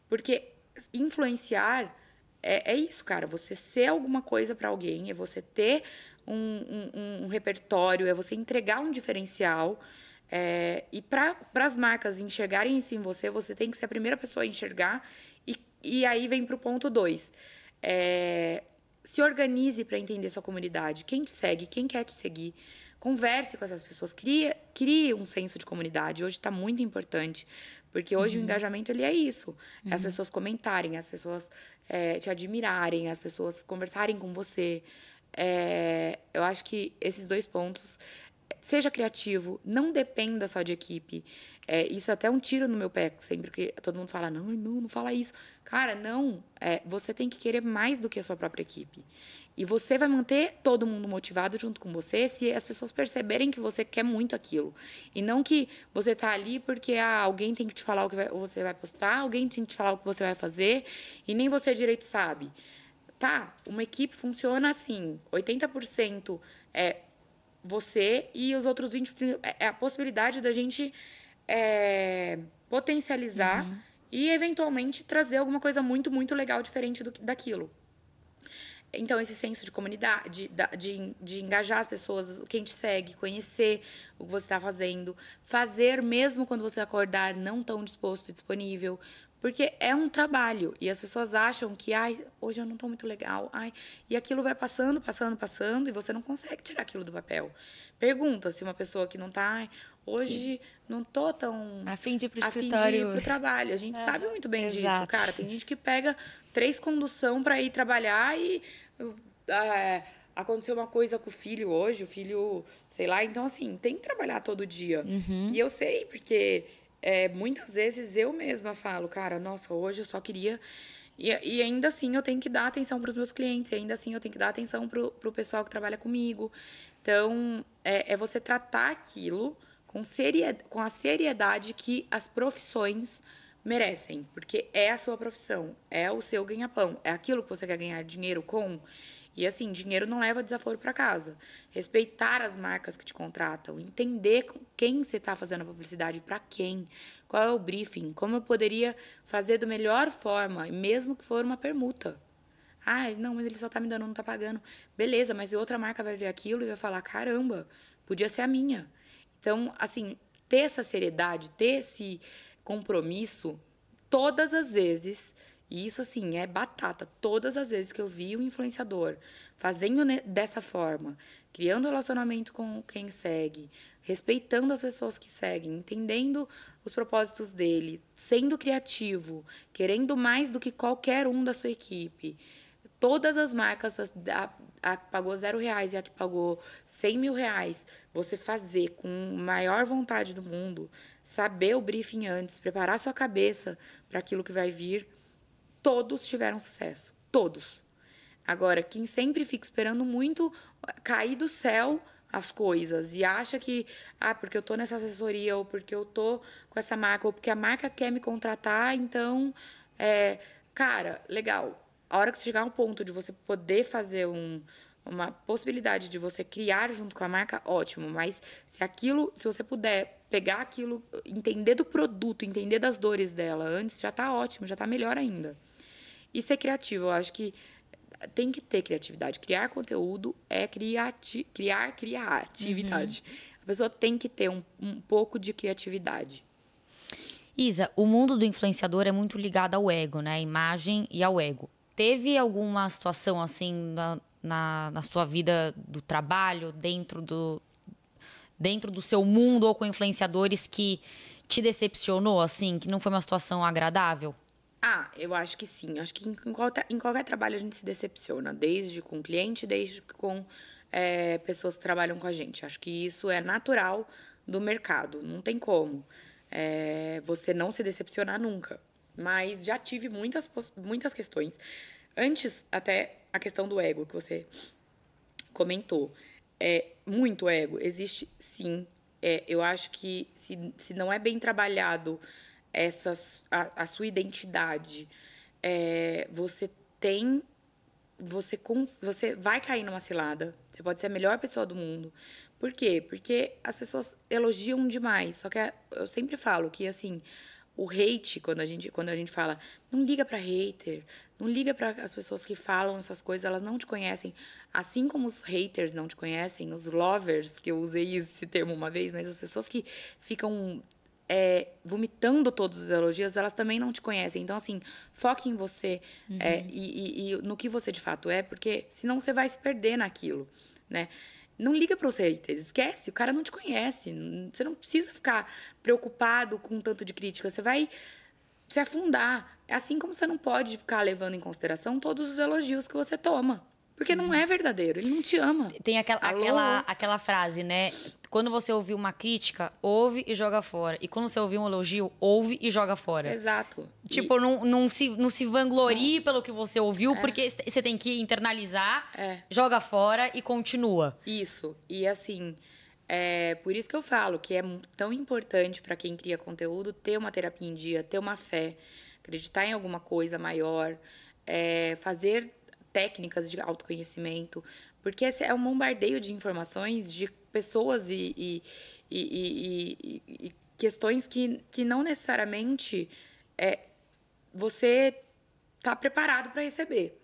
Porque influenciar é, é isso, cara. Você ser alguma coisa para alguém, é você ter um, um, um, repertório, é você entregar um diferencial. É, e para as marcas enxergarem isso em você, você tem que ser a primeira pessoa a enxergar. E, e aí vem para o ponto dois. É, se organize para entender sua comunidade, quem te segue, quem quer te seguir. Converse com essas pessoas, crie, crie um senso de comunidade. Hoje está muito importante, porque hoje uhum. o engajamento ele é isso: é as uhum. pessoas comentarem, as pessoas é, te admirarem, as pessoas conversarem com você. É, eu acho que esses dois pontos. Seja criativo, não dependa só de equipe. É, isso é até um tiro no meu pé, sempre que todo mundo fala, não, não, não fala isso. Cara, não. É, você tem que querer mais do que a sua própria equipe. E você vai manter todo mundo motivado junto com você se as pessoas perceberem que você quer muito aquilo. E não que você está ali porque ah, alguém tem que te falar o que vai, você vai postar, alguém tem que te falar o que você vai fazer, e nem você direito sabe. Tá, uma equipe funciona assim: 80% é você e os outros 20% é, é a possibilidade da gente é, potencializar uhum. e eventualmente trazer alguma coisa muito, muito legal diferente do, daquilo. Então, esse senso de comunidade, de, de, de engajar as pessoas, quem te segue, conhecer o que você está fazendo, fazer mesmo quando você acordar não tão disposto e disponível, porque é um trabalho e as pessoas acham que, ai, hoje eu não estou muito legal, ai, e aquilo vai passando, passando, passando e você não consegue tirar aquilo do papel. Pergunta se uma pessoa que não está Hoje Sim. não tô tão a fim de ir pro escritório, pro trabalho. A gente é. sabe muito bem Exato. disso, cara. Tem gente que pega três condução para ir trabalhar e é, aconteceu uma coisa com o filho hoje, o filho, sei lá. Então assim, tem que trabalhar todo dia. Uhum. E eu sei porque é, muitas vezes eu mesma falo, cara, nossa, hoje eu só queria e, e, ainda assim eu tenho que dar atenção para os meus clientes, ainda assim eu tenho que dar atenção para o pessoal que trabalha comigo. Então, é, é você tratar aquilo com, seriedade, com a seriedade que as profissões merecem, porque é a sua profissão, é o seu ganha-pão, é aquilo que você quer ganhar dinheiro com. E assim, dinheiro não leva desaforo para casa. Respeitar as marcas que te contratam, entender com quem você está fazendo a publicidade, para quem, qual é o briefing, como eu poderia fazer da melhor forma, mesmo que for uma permuta. Ah, não, mas ele só tá me dando, não tá pagando. Beleza, mas outra marca vai ver aquilo e vai falar: caramba, podia ser a minha. Então, assim, ter essa seriedade, ter esse compromisso, todas as vezes, e isso assim é batata, todas as vezes que eu vi o um influenciador fazendo dessa forma, criando relacionamento com quem segue, respeitando as pessoas que seguem, entendendo os propósitos dele, sendo criativo, querendo mais do que qualquer um da sua equipe todas as marcas, a, a que pagou zero reais e a que pagou cem mil reais, você fazer com maior vontade do mundo, saber o briefing antes, preparar sua cabeça para aquilo que vai vir, todos tiveram sucesso. Todos. Agora, quem sempre fica esperando muito cair do céu as coisas e acha que, ah, porque eu tô nessa assessoria, ou porque eu tô com essa marca, ou porque a marca quer me contratar, então, é, cara, legal, a hora que você chegar ao ponto de você poder fazer um, uma possibilidade de você criar junto com a marca, ótimo. Mas se aquilo, se você puder pegar aquilo, entender do produto, entender das dores dela antes, já está ótimo, já está melhor ainda. E ser criativo, eu acho que tem que ter criatividade. Criar conteúdo é criati criar criatividade. Uhum. A pessoa tem que ter um, um pouco de criatividade. Isa, o mundo do influenciador é muito ligado ao ego, né? A imagem e ao ego teve alguma situação assim na, na, na, sua vida do trabalho, dentro do, dentro do seu mundo ou com influenciadores que te decepcionou, assim, que não foi uma situação agradável? Ah, eu acho que sim. Eu acho que em qualquer, em qualquer trabalho a gente se decepciona, desde com cliente, desde com é, pessoas que trabalham com a gente. Acho que isso é natural do mercado, não tem como. É, você não se decepcionar nunca. Mas já tive muitas, muitas questões. Antes, até a questão do ego que você comentou. É, muito ego. Existe sim. É, eu acho que se, se não é bem trabalhado essa, a, a sua identidade, é, você tem. Você, você vai cair numa cilada. Você pode ser a melhor pessoa do mundo. Por quê? Porque as pessoas elogiam demais. Só que é, eu sempre falo que, assim, o hate, quando a gente, quando a gente fala, não liga para hater, não liga para as pessoas que falam essas coisas, elas não te conhecem. Assim como os haters não te conhecem, os lovers, que eu usei esse termo uma vez, mas as pessoas que ficam é, vomitando todos os elogios, elas também não te conhecem. Então, assim, foque em você é, uhum. é, e, e, e no que você de fato é, porque senão você vai se perder naquilo, né? Não liga para os haters, esquece, o cara não te conhece. Você não precisa ficar preocupado com tanto de crítica, você vai se afundar. É assim como você não pode ficar levando em consideração todos os elogios que você toma. Porque não uhum. é verdadeiro, ele não te ama. Tem aquela, aquela, aquela frase, né? Quando você ouviu uma crítica, ouve e joga fora. E quando você ouviu um elogio, ouve e joga fora. Exato. Tipo, e... não, não, se, não se vanglorie não. pelo que você ouviu, é. porque você tem que internalizar, é. joga fora e continua. Isso. E assim, é por isso que eu falo que é tão importante para quem cria conteúdo ter uma terapia em dia, ter uma fé, acreditar em alguma coisa maior, é, fazer técnicas de autoconhecimento, porque esse é um bombardeio de informações de pessoas e, e, e, e questões que, que não necessariamente é, você está preparado para receber.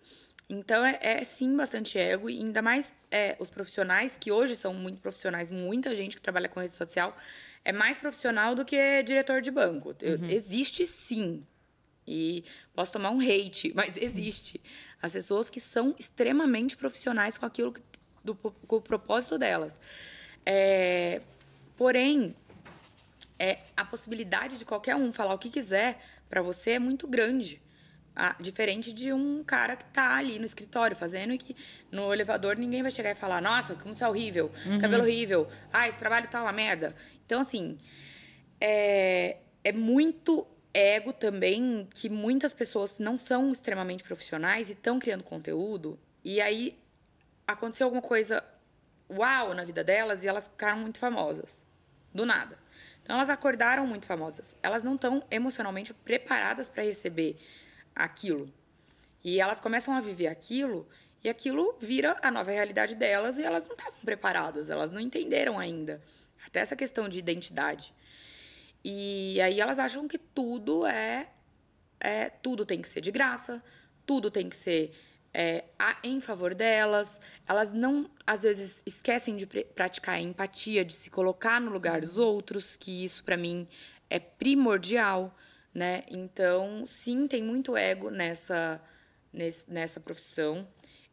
Então, é, é, sim bastante ego, e ainda mais é, os profissionais, que hoje são muito profissionais, muita gente que trabalha com rede social é mais profissional do que diretor de banco. Uhum. Existe sim. E posso tomar um hate, mas existe. As pessoas que são extremamente profissionais com aquilo que, do, com o propósito delas. É, porém, é, a possibilidade de qualquer um falar o que quiser para você é muito grande. Ah, diferente de um cara que tá ali no escritório fazendo e que no elevador ninguém vai chegar e falar: Nossa, como você é horrível, uhum. cabelo horrível, ah, esse trabalho tá uma merda. Então, assim, é, é muito ego também que muitas pessoas não são extremamente profissionais e estão criando conteúdo. E aí aconteceu alguma coisa uau na vida delas e elas ficaram muito famosas. Do nada. Então elas acordaram muito famosas. Elas não estão emocionalmente preparadas para receber aquilo. E elas começam a viver aquilo e aquilo vira a nova realidade delas e elas não estavam preparadas, elas não entenderam ainda. Até essa questão de identidade. E aí elas acham que tudo é, é tudo tem que ser de graça, tudo tem que ser é, a, em favor delas. Elas não, às vezes, esquecem de pr praticar a empatia, de se colocar no lugar dos outros, que isso para mim é primordial, né? Então, sim, tem muito ego nessa nesse, nessa profissão.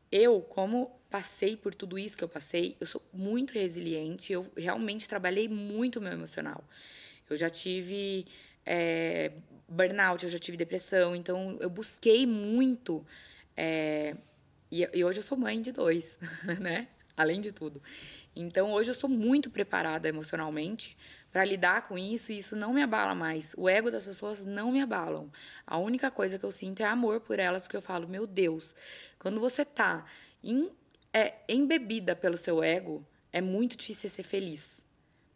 Eu, como passei por tudo isso que eu passei, eu sou muito resiliente, eu realmente trabalhei muito o meu emocional. Eu já tive é, burnout, eu já tive depressão. Então, eu busquei muito. É, e, e hoje eu sou mãe de dois, né? Além de tudo. Então, hoje eu sou muito preparada emocionalmente para lidar com isso e isso não me abala mais. O ego das pessoas não me abalam. A única coisa que eu sinto é amor por elas, porque eu falo, meu Deus, quando você tá em, é, embebida pelo seu ego, é muito difícil ser feliz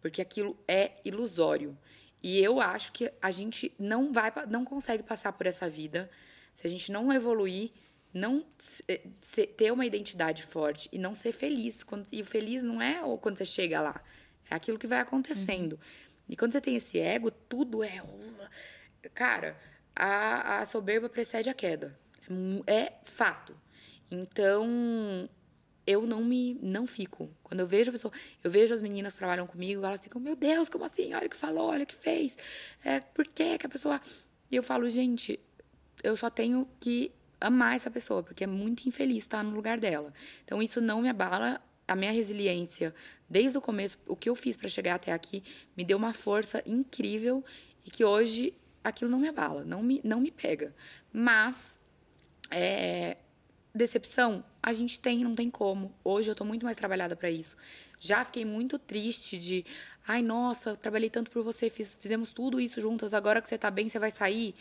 porque aquilo é ilusório. E eu acho que a gente não vai, não consegue passar por essa vida se a gente não evoluir, não eh, se, ter uma identidade forte e não ser feliz. Quando, e o feliz não é ou quando você chega lá, é aquilo que vai acontecendo. Uhum. E quando você tem esse ego, tudo é. Cara, a, a soberba precede a queda. É, é fato. Então, eu não me não fico. Quando eu vejo a pessoa, eu vejo as meninas que trabalham comigo, elas ficam, meu Deus, como assim? Olha o que falou, olha o que fez. É, por que que a pessoa. E eu falo, gente, eu só tenho que amar essa pessoa, porque é muito infeliz estar no lugar dela. Então isso não me abala. A minha resiliência, desde o começo, o que eu fiz para chegar até aqui, me deu uma força incrível e que hoje aquilo não me abala, não me, não me pega. Mas é, decepção a gente tem, não tem como. Hoje eu estou muito mais trabalhada para isso. Já fiquei muito triste de, ai, nossa, trabalhei tanto por você, fiz, fizemos tudo isso juntas, agora que você está bem, você vai sair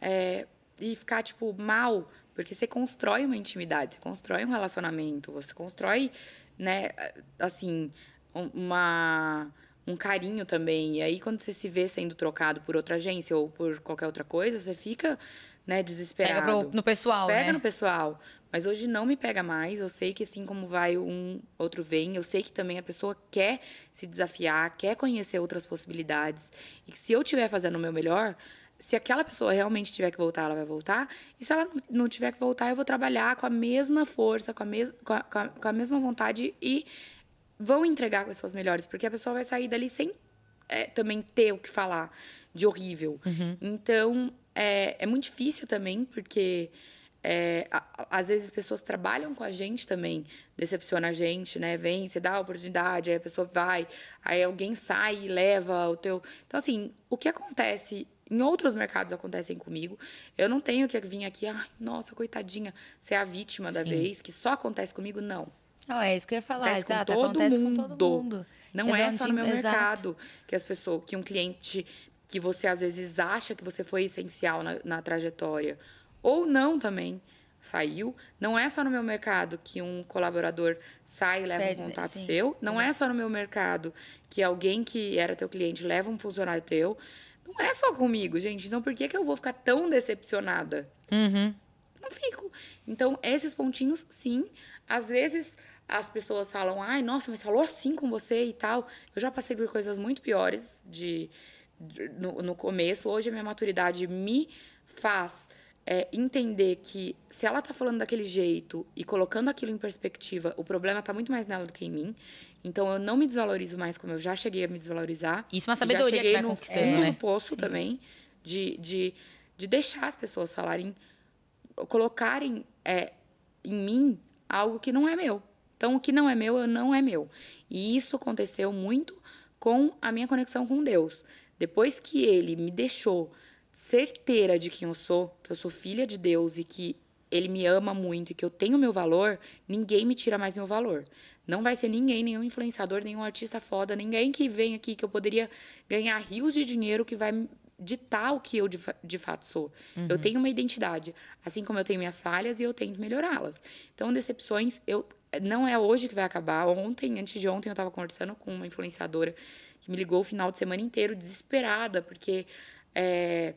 é, e ficar, tipo, mal. Porque você constrói uma intimidade, você constrói um relacionamento, você constrói, né, assim, uma, um carinho também. E aí, quando você se vê sendo trocado por outra agência ou por qualquer outra coisa, você fica né, desesperado. Pega pro, no pessoal, Pega né? no pessoal. Mas hoje não me pega mais. Eu sei que assim como vai um, outro vem. Eu sei que também a pessoa quer se desafiar, quer conhecer outras possibilidades. E que se eu estiver fazendo o meu melhor, se aquela pessoa realmente tiver que voltar, ela vai voltar. E se ela não tiver que voltar, eu vou trabalhar com a mesma força, com a, mes com a, com a, mesma vontade e vão entregar com as suas melhores. Porque a pessoa vai sair dali sem é, também ter o que falar de horrível. Uhum. Então, é, é muito difícil também, porque é, às vezes as pessoas trabalham com a gente também, decepciona a gente, né? Vem, você dá a oportunidade, aí a pessoa vai, aí alguém sai e leva o teu. Então, assim, o que acontece em outros mercados acontecem comigo. Eu não tenho que vir aqui, ai, nossa, coitadinha, ser a vítima da Sim. vez, que só acontece comigo, não. Não, é isso que eu ia falar, acontece exato, com todo acontece mundo. com todo mundo. Não que é só no meu exato. mercado que as pessoas, que um cliente que você às vezes acha que você foi essencial na, na trajetória ou não também. Saiu. Não é só no meu mercado que um colaborador sai e leva Pede, um né? contato sim. seu. Não é. é só no meu mercado que alguém que era teu cliente leva um funcionário teu. Não é só comigo, gente. Então por que, que eu vou ficar tão decepcionada? Uhum. Não fico. Então, esses pontinhos, sim. Às vezes as pessoas falam, ai, nossa, mas falou assim com você e tal. Eu já passei por coisas muito piores de, de no, no, começo. Hoje a minha maturidade me faz é entender que se ela está falando daquele jeito e colocando aquilo em perspectiva, o problema está muito mais nela do que em mim. Então eu não me desvalorizo mais como eu já cheguei a me desvalorizar. Isso é uma sabedoria que vai no, conquistando, é, né? no poço Sim. também de, de, de deixar as pessoas falarem, colocarem é, em mim algo que não é meu. Então o que não é meu, não é meu. E isso aconteceu muito com a minha conexão com Deus. Depois que ele me deixou certeira de quem eu sou, que eu sou filha de Deus e que ele me ama muito e que eu tenho meu valor, ninguém me tira mais meu valor. Não vai ser ninguém, nenhum influenciador, nenhum artista foda, ninguém que vem aqui que eu poderia ganhar rios de dinheiro que vai ditar o que eu de, de fato sou. Uhum. Eu tenho uma identidade, assim como eu tenho minhas falhas e eu tento melhorá-las. Então, decepções, eu não é hoje que vai acabar. Ontem, antes de ontem, eu estava conversando com uma influenciadora que me ligou o final de semana inteiro desesperada, porque é,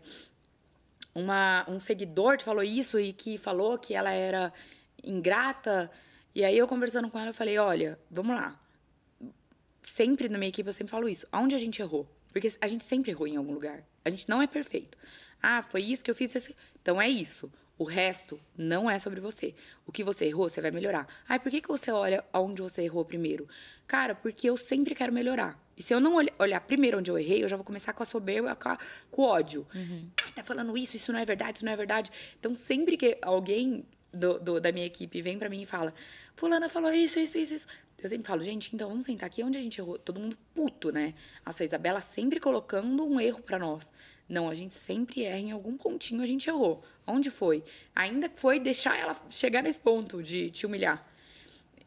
uma, um seguidor te falou isso e que falou que ela era ingrata. E aí eu conversando com ela, eu falei, olha, vamos lá. Sempre na minha equipe eu sempre falo isso. Onde a gente errou? Porque a gente sempre errou em algum lugar. A gente não é perfeito. Ah, foi isso que eu fiz. Então é isso. O resto não é sobre você. O que você errou, você vai melhorar. Ai, por que, que você olha onde você errou primeiro? Cara, porque eu sempre quero melhorar. E se eu não olhar primeiro onde eu errei, eu já vou começar com a soberba, com, a, com o ódio. Uhum. Ah, tá falando isso, isso não é verdade, isso não é verdade. Então, sempre que alguém do, do, da minha equipe vem para mim e fala: Fulana falou isso, isso, isso, isso. Eu sempre falo, gente, então vamos sentar aqui onde a gente errou. Todo mundo puto, né? A sua Isabela sempre colocando um erro para nós. Não, a gente sempre erra em algum pontinho, a gente errou. Onde foi? Ainda foi deixar ela chegar nesse ponto de te humilhar.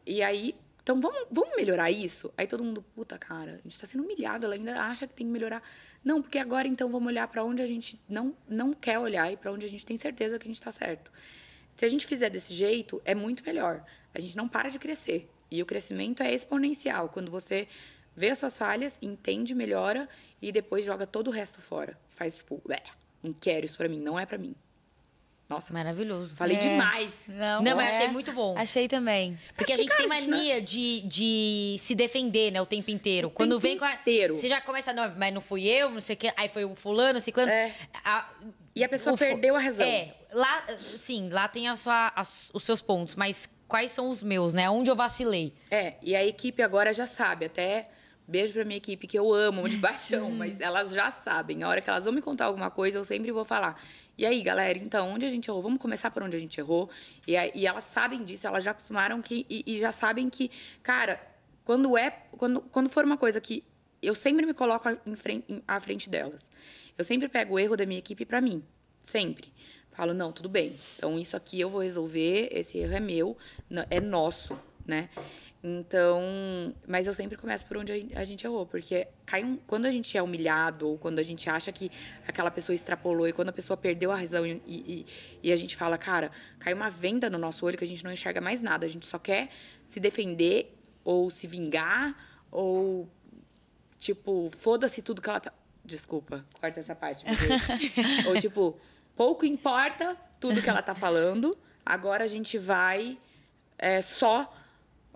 E aí, então vamos, vamos melhorar isso? Aí todo mundo, puta cara, a gente tá sendo humilhado, ela ainda acha que tem que melhorar. Não, porque agora então vamos olhar para onde a gente não, não quer olhar e para onde a gente tem certeza que a gente tá certo. Se a gente fizer desse jeito, é muito melhor. A gente não para de crescer. E o crescimento é exponencial. Quando você vê as suas falhas, entende, melhora e depois joga todo o resto fora. Faz tipo, não quero isso para mim, não é para mim. Nossa. Maravilhoso. Falei é. demais. Não, não mas é. achei muito bom. Achei também. Porque é a gente tem mania de, de se defender, né, o tempo inteiro. O Quando tempo vem com a. Inteiro. Você já começa, não, mas não fui eu, não sei o quê. Aí foi o fulano, o ciclano. É. A, e a pessoa o, perdeu a razão. É, lá, sim, lá tem a sua, a, os seus pontos, mas quais são os meus, né? Onde eu vacilei. É, e a equipe agora já sabe, até. Beijo pra minha equipe, que eu amo de paixão, uhum. mas elas já sabem. A hora que elas vão me contar alguma coisa, eu sempre vou falar. E aí, galera, então, onde a gente errou? Vamos começar por onde a gente errou. E, e elas sabem disso, elas já acostumaram que. E, e já sabem que, cara, quando é. Quando, quando for uma coisa que. Eu sempre me coloco em frente, em, à frente delas. Eu sempre pego o erro da minha equipe para mim. Sempre. Falo, não, tudo bem. Então, isso aqui eu vou resolver, esse erro é meu, é nosso, né? Então, mas eu sempre começo por onde a gente errou, porque cai um, quando a gente é humilhado, ou quando a gente acha que aquela pessoa extrapolou, e quando a pessoa perdeu a razão, e, e, e a gente fala, cara, cai uma venda no nosso olho que a gente não enxerga mais nada, a gente só quer se defender, ou se vingar, ou tipo, foda-se tudo que ela tá. Desculpa, corta essa parte. ou tipo, pouco importa tudo que ela tá falando, agora a gente vai é, só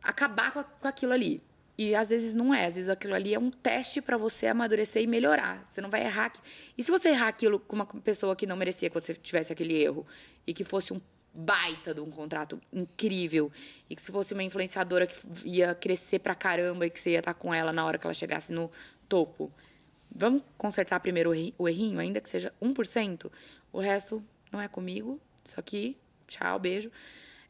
acabar com, com aquilo ali. E às vezes não é, às vezes aquilo ali é um teste para você amadurecer e melhorar. Você não vai errar. E se você errar aquilo com uma pessoa que não merecia que você tivesse aquele erro e que fosse um baita de um contrato incrível e que se fosse uma influenciadora que ia crescer pra caramba e que você ia estar tá com ela na hora que ela chegasse no topo. Vamos consertar primeiro o errinho, ainda que seja 1%. O resto não é comigo. Isso aqui, tchau, beijo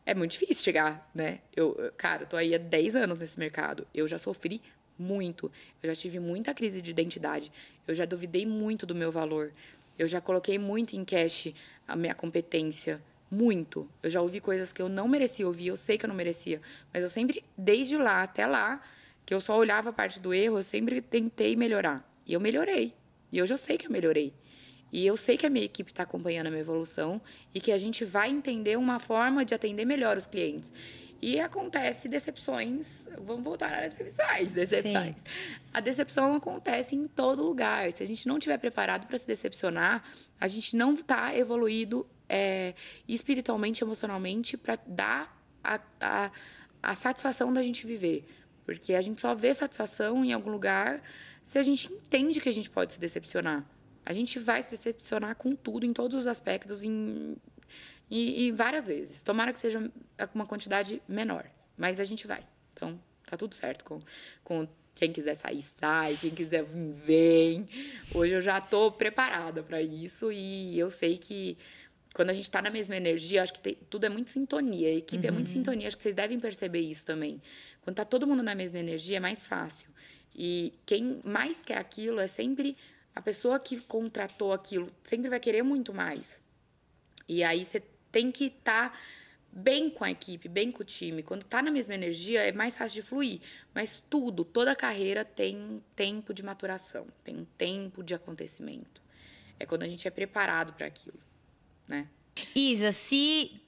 é muito difícil chegar, né? Eu, cara, eu tô aí há 10 anos nesse mercado. Eu já sofri muito. Eu já tive muita crise de identidade. Eu já duvidei muito do meu valor. Eu já coloquei muito em cash a minha competência. Muito. Eu já ouvi coisas que eu não merecia ouvir, eu sei que eu não merecia. Mas eu sempre, desde lá até lá, que eu só olhava a parte do erro, eu sempre tentei melhorar. E eu melhorei. E hoje eu sei que eu melhorei. E eu sei que a minha equipe está acompanhando a minha evolução e que a gente vai entender uma forma de atender melhor os clientes. E acontece decepções, vamos voltar às decepções, decepções. A decepção acontece em todo lugar. Se a gente não tiver preparado para se decepcionar, a gente não está evoluído é, espiritualmente, emocionalmente, para dar a, a, a satisfação da gente viver. Porque a gente só vê satisfação em algum lugar se a gente entende que a gente pode se decepcionar a gente vai se decepcionar com tudo, em todos os aspectos, em, e, e várias vezes. Tomara que seja uma quantidade menor, mas a gente vai. Então, tá tudo certo com, com quem quiser sair, sai. Quem quiser vir, vem. Hoje eu já tô preparada para isso e eu sei que quando a gente tá na mesma energia, acho que tem, tudo é muito sintonia. A equipe uhum. é muito uhum. sintonia. Acho que vocês devem perceber isso também. Quando tá todo mundo na mesma energia, é mais fácil. E quem mais quer aquilo é sempre a pessoa que contratou aquilo sempre vai querer muito mais. E aí você tem que estar tá bem com a equipe, bem com o time. Quando tá na mesma energia, é mais fácil de fluir. Mas tudo, toda carreira tem um tempo de maturação, tem um tempo de acontecimento. É quando a gente é preparado para aquilo, né? Isa, se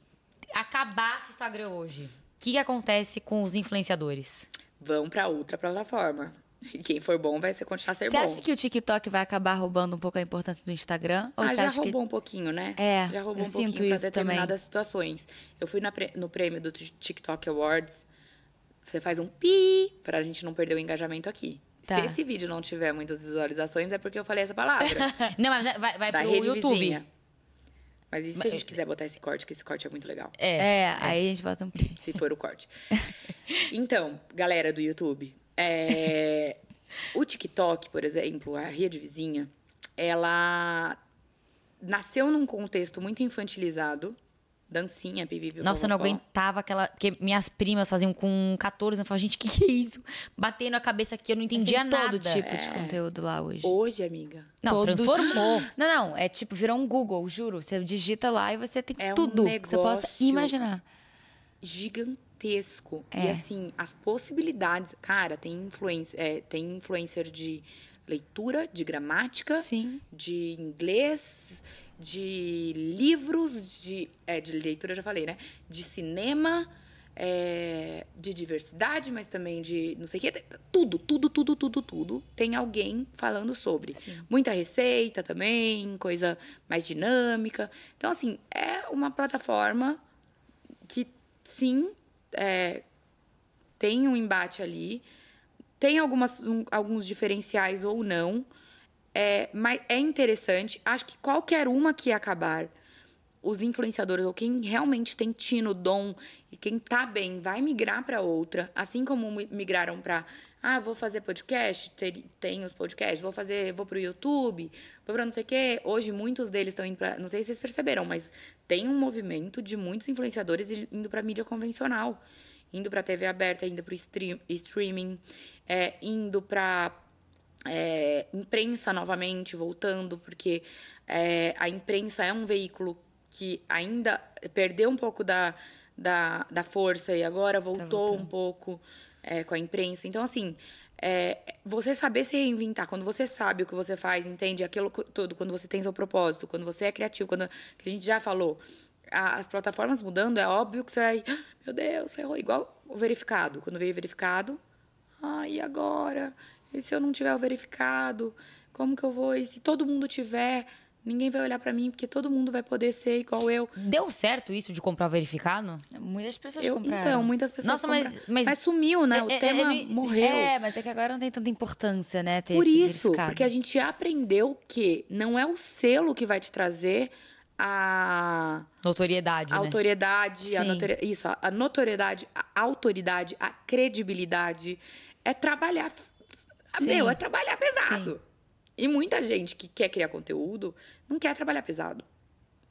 acabasse o Instagram hoje, o que acontece com os influenciadores? Vão para outra plataforma. E quem for bom vai ser, continuar a ser bom. Você acha que o TikTok vai acabar roubando um pouco a importância do Instagram? Ou ah, já roubou que... um pouquinho, né? É. Já roubou um pouquinho pra determinadas também. situações. Eu fui no prêmio do TikTok Awards. Você faz um pi pra gente não perder o engajamento aqui. Tá. Se esse vídeo não tiver muitas visualizações, é porque eu falei essa palavra. não, mas vai, vai da pro rede YouTube. Vizinha. Mas e se mas... a gente quiser botar esse corte, que esse corte é muito legal. é, é. aí a gente bota um pi. Se for o corte. então, galera do YouTube, é, o TikTok, por exemplo, a Ria de Vizinha, ela nasceu num contexto muito infantilizado. Dancinha, pipi, Nossa, eu não aguentava aquela. Porque minhas primas faziam com 14, eu falava, gente, que que é isso? Batendo a cabeça aqui, eu não entendia assim, nada. todo tipo é... de conteúdo lá hoje. Hoje, amiga. Não, todo transformou. Não, não, é tipo, virou um Google, juro. Você digita lá e você tem é tudo um que você possa imaginar. Gigantesco gigantesco. É. E assim, as possibilidades. Cara, tem, influência, é, tem influencer de leitura, de gramática, Sim. de inglês, de livros, de, é, de leitura, já falei, né? De cinema. É, de diversidade, mas também de não sei o quê. Tudo, tudo, tudo, tudo, tudo tem alguém falando sobre. Sim. Muita receita também, coisa mais dinâmica. Então, assim, é uma plataforma que, sim, é, tem um embate ali, tem algumas, um, alguns diferenciais ou não, é, mas é interessante. Acho que qualquer uma que acabar, os influenciadores ou quem realmente tem tino, dom e quem tá bem vai migrar para outra, assim como migraram para ah, vou fazer podcast, ter, tem os podcasts, vou fazer, vou pro YouTube, vou para não sei o quê. Hoje muitos deles estão indo para, não sei se vocês perceberam, mas tem um movimento de muitos influenciadores indo para mídia convencional, indo para TV aberta, indo para stream, streaming, é, indo para é, imprensa novamente, voltando, porque é, a imprensa é um veículo que ainda perdeu um pouco da, da, da força e agora tá voltou tá um pouco é, com a imprensa. Então, assim, é, você saber se reinventar, quando você sabe o que você faz, entende aquilo tudo, quando você tem seu propósito, quando você é criativo, quando que a gente já falou, a, as plataformas mudando, é óbvio que você vai, ah, meu Deus, errou. Igual o verificado. Quando veio verificado, ah, e agora? E se eu não tiver o verificado? Como que eu vou? E se todo mundo tiver? Ninguém vai olhar para mim porque todo mundo vai poder ser igual eu. Deu certo isso de comprar verificado? Muitas pessoas eu, compraram. Então, muitas pessoas Nossa, mas, mas, mas, sumiu, né? É, o é, é tema morreu. É, mas é que agora não tem tanta importância, né? Ter Por isso, porque a gente aprendeu que não é o selo que vai te trazer a notoriedade, a né? autoridade, a notori... isso, a notoriedade, a autoridade, a credibilidade é trabalhar, Sim. meu, é trabalhar pesado. Sim. E muita gente que quer criar conteúdo não quer trabalhar pesado.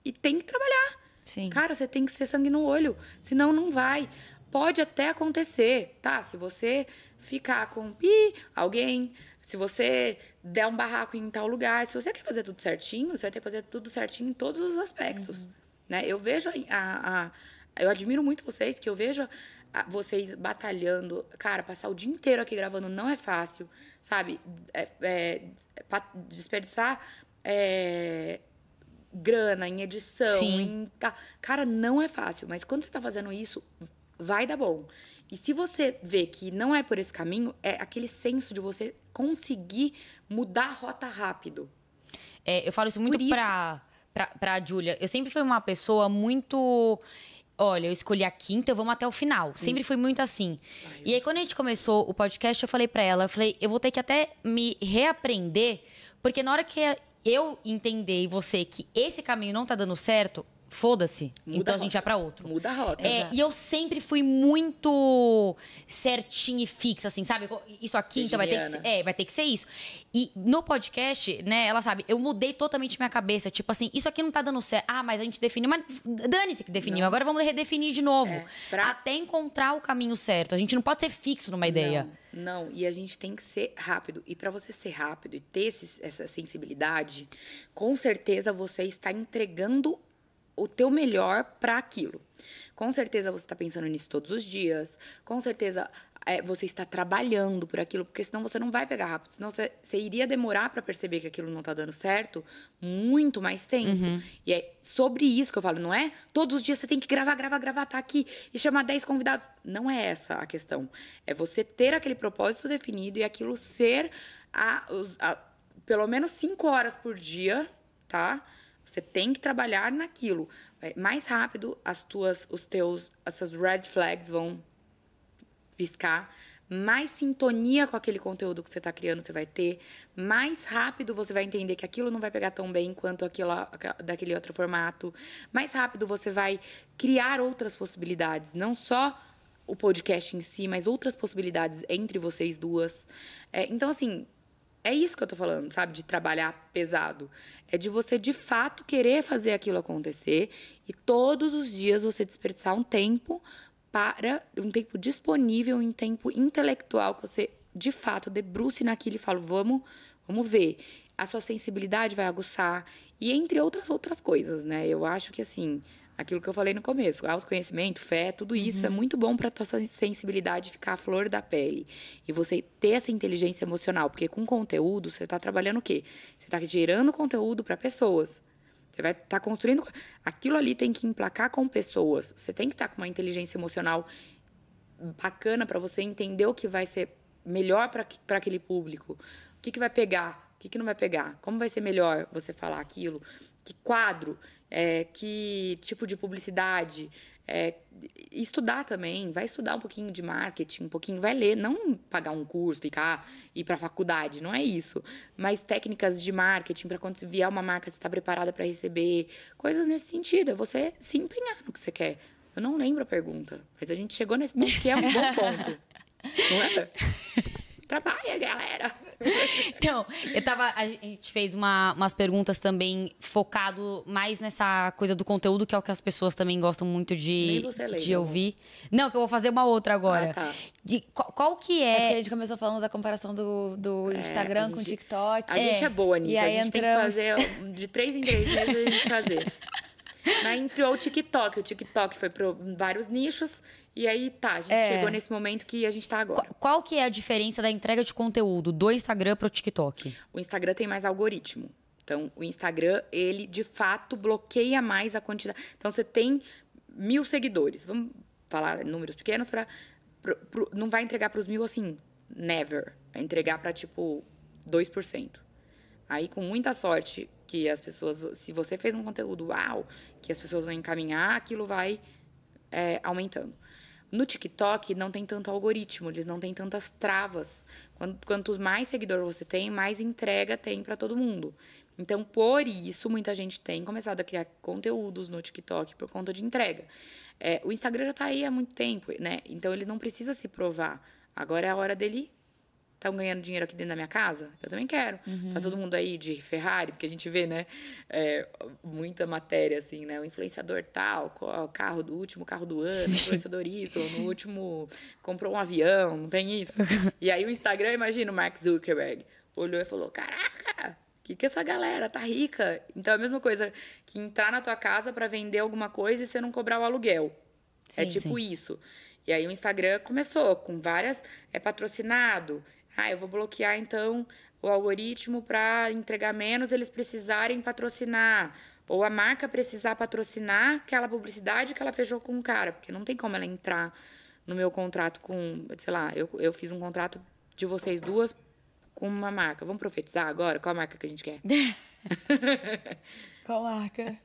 E tem que trabalhar. Sim. Cara, você tem que ser sangue no olho, senão não vai. Pode até acontecer, tá? Se você ficar com pi, alguém, se você der um barraco em tal lugar, se você quer fazer tudo certinho, você vai ter que fazer tudo certinho em todos os aspectos, uhum. né? Eu vejo a, a, eu admiro muito vocês, que eu vejo vocês batalhando, cara, passar o dia inteiro aqui gravando não é fácil sabe? É, é, desperdiçar é, grana em edição. Sim. Em Cara, não é fácil, mas quando você tá fazendo isso, vai dar bom. E se você vê que não é por esse caminho, é aquele senso de você conseguir mudar a rota rápido. É, eu falo isso muito para isso... pra, pra, pra Júlia. Eu sempre fui uma pessoa muito olha, eu escolhi a quinta, vamos até o final. Sempre fui muito assim. Ai, ah, e aí, quando a gente começou o podcast, eu falei para ela, eu falei, eu vou ter que até me reaprender, porque na hora que eu entender e você que esse caminho não tá dando certo, foda-se. Então a gente vai pra outro. Muda a rota. É, e eu sempre fui muito certinha e fixa, assim, sabe? Isso aqui, então vai ter, que ser, é, vai ter que ser isso. E no podcast, né, ela sabe, eu mudei totalmente minha cabeça. Tipo assim, isso aqui não tá dando certo. Ah, mas a gente definiu. Mas dane-se que definiu. Não. Agora vamos redefinir de novo. É, pra... Até encontrar o caminho certo. A gente não pode ser fixo numa ideia. Não, não. e a gente tem que ser rápido. E para você ser rápido e ter esse, essa sensibilidade, com certeza você está entregando o teu melhor para aquilo. Com certeza você está pensando nisso todos os dias, com certeza é, você está trabalhando por aquilo, porque senão você não vai pegar rápido, senão você, você iria demorar para perceber que aquilo não está dando certo muito mais tempo. Uhum. E é sobre isso que eu falo, não é todos os dias você tem que gravar, gravar, gravar, tá aqui e chamar 10 convidados. Não é essa a questão. É você ter aquele propósito definido e aquilo ser a, a, a pelo menos 5 horas por dia, tá? Você tem que trabalhar naquilo. É mais rápido as tuas, os teus, essas red flags vão piscar. Mais sintonia com aquele conteúdo que você está criando você vai ter. Mais rápido você vai entender que aquilo não vai pegar tão bem quanto aquilo, daquele outro formato. Mais rápido você vai criar outras possibilidades, não só o podcast em si, mas outras possibilidades entre vocês duas. É, então, assim, é isso que eu tô falando, sabe? De trabalhar pesado. É de você, de fato, querer fazer aquilo acontecer e todos os dias você desperdiçar um tempo para. um tempo disponível, um tempo intelectual que você, de fato, debruce naquilo e fala: vamos, vamos ver. A sua sensibilidade vai aguçar. E entre outras outras coisas, né? Eu acho que, assim, Aquilo que eu falei no começo, autoconhecimento, fé, tudo isso é uhum. é muito bom para tua sensibilidade ficar à flor da pele e você ter essa inteligência emocional, porque com conteúdo você está trabalhando o quê? Você está gerando conteúdo para pessoas. Você vai estar tá construindo aquilo ali tem que emplacar com pessoas. Você tem que estar tá com uma inteligência emocional bacana para você entender o que vai ser melhor para aquele público, o que, que vai pegar, o que, que não vai pegar, como vai ser melhor você falar aquilo, que quadro é, que tipo de publicidade. É, estudar também, vai estudar um pouquinho de marketing, um pouquinho, vai ler, não pagar um curso, ficar ir para faculdade, não é isso, mas técnicas de marketing para quando vier uma marca você está preparada para receber, coisas nesse sentido, é você se empenhar no que você quer. Eu não lembro a pergunta mas a gente chegou nesse ponto que é um bom ponto. não é? Trabalha, galera! então, eu tava. A gente fez uma, umas perguntas também focado mais nessa coisa do conteúdo, que é o que as pessoas também gostam muito de, lê, de né, ouvir. Não. que eu vou fazer uma outra ah, agora. Ah, tá. de, qual, qual, que é. É porque a gente começou falando da comparação do, do é, Instagram gente, com o TikTok. A é. gente é boa é, nisso. E a gente entramos... tem que fazer de três em três meses a gente fazer. Mas entrou o TikTok. O TikTok foi para vários nichos. E aí tá, a gente é. chegou nesse momento que a gente tá agora. Qual, qual, que é a diferença da entrega de conteúdo do Instagram pro TikTok? O Instagram tem mais algoritmo. Então, o Instagram, ele de fato bloqueia mais a quantidade. Então, você tem mil seguidores. Vamos falar números pequenos para não vai entregar para os mil assim, never. Vai entregar para tipo 2%. Aí, com muita sorte, que as pessoas, se você fez um conteúdo uau, que as pessoas vão encaminhar, aquilo vai é, aumentando. No TikTok não tem tanto algoritmo, eles não têm tantas travas. Quanto, mais seguidor você tem, mais entrega tem para todo mundo. Então, por isso, muita gente tem começado a criar conteúdos no TikTok por conta de entrega. É, o Instagram já está aí há muito tempo, né? Então, ele não precisa se provar. Agora é a hora dele estão ganhando dinheiro aqui dentro da minha casa? Eu também quero. Uhum. Tá todo mundo aí de Ferrari, porque a gente vê, né? É, muita matéria, assim, né? O influenciador tal, o carro do último carro do ano, o influenciador Y, no último comprou um avião, não tem isso. E aí o Instagram, imagina, o Mark Zuckerberg olhou e falou: Caraca! que, que essa galera tá rica? Então é a mesma coisa que entrar na tua casa para vender alguma coisa e você não cobrar o aluguel. É sim, é tipo sim. isso. E aí o Instagram começou com várias. É patrocinado, ah, eu vou bloquear então o algoritmo para entregar menos, eles precisarem patrocinar. Ou a marca precisar patrocinar aquela publicidade que ela fechou com o cara, porque não tem como ela entrar no meu contrato com, sei lá, eu, eu fiz um contrato de vocês duas com uma marca. Vamos profetizar agora? Qual a marca que a gente quer? Qual marca?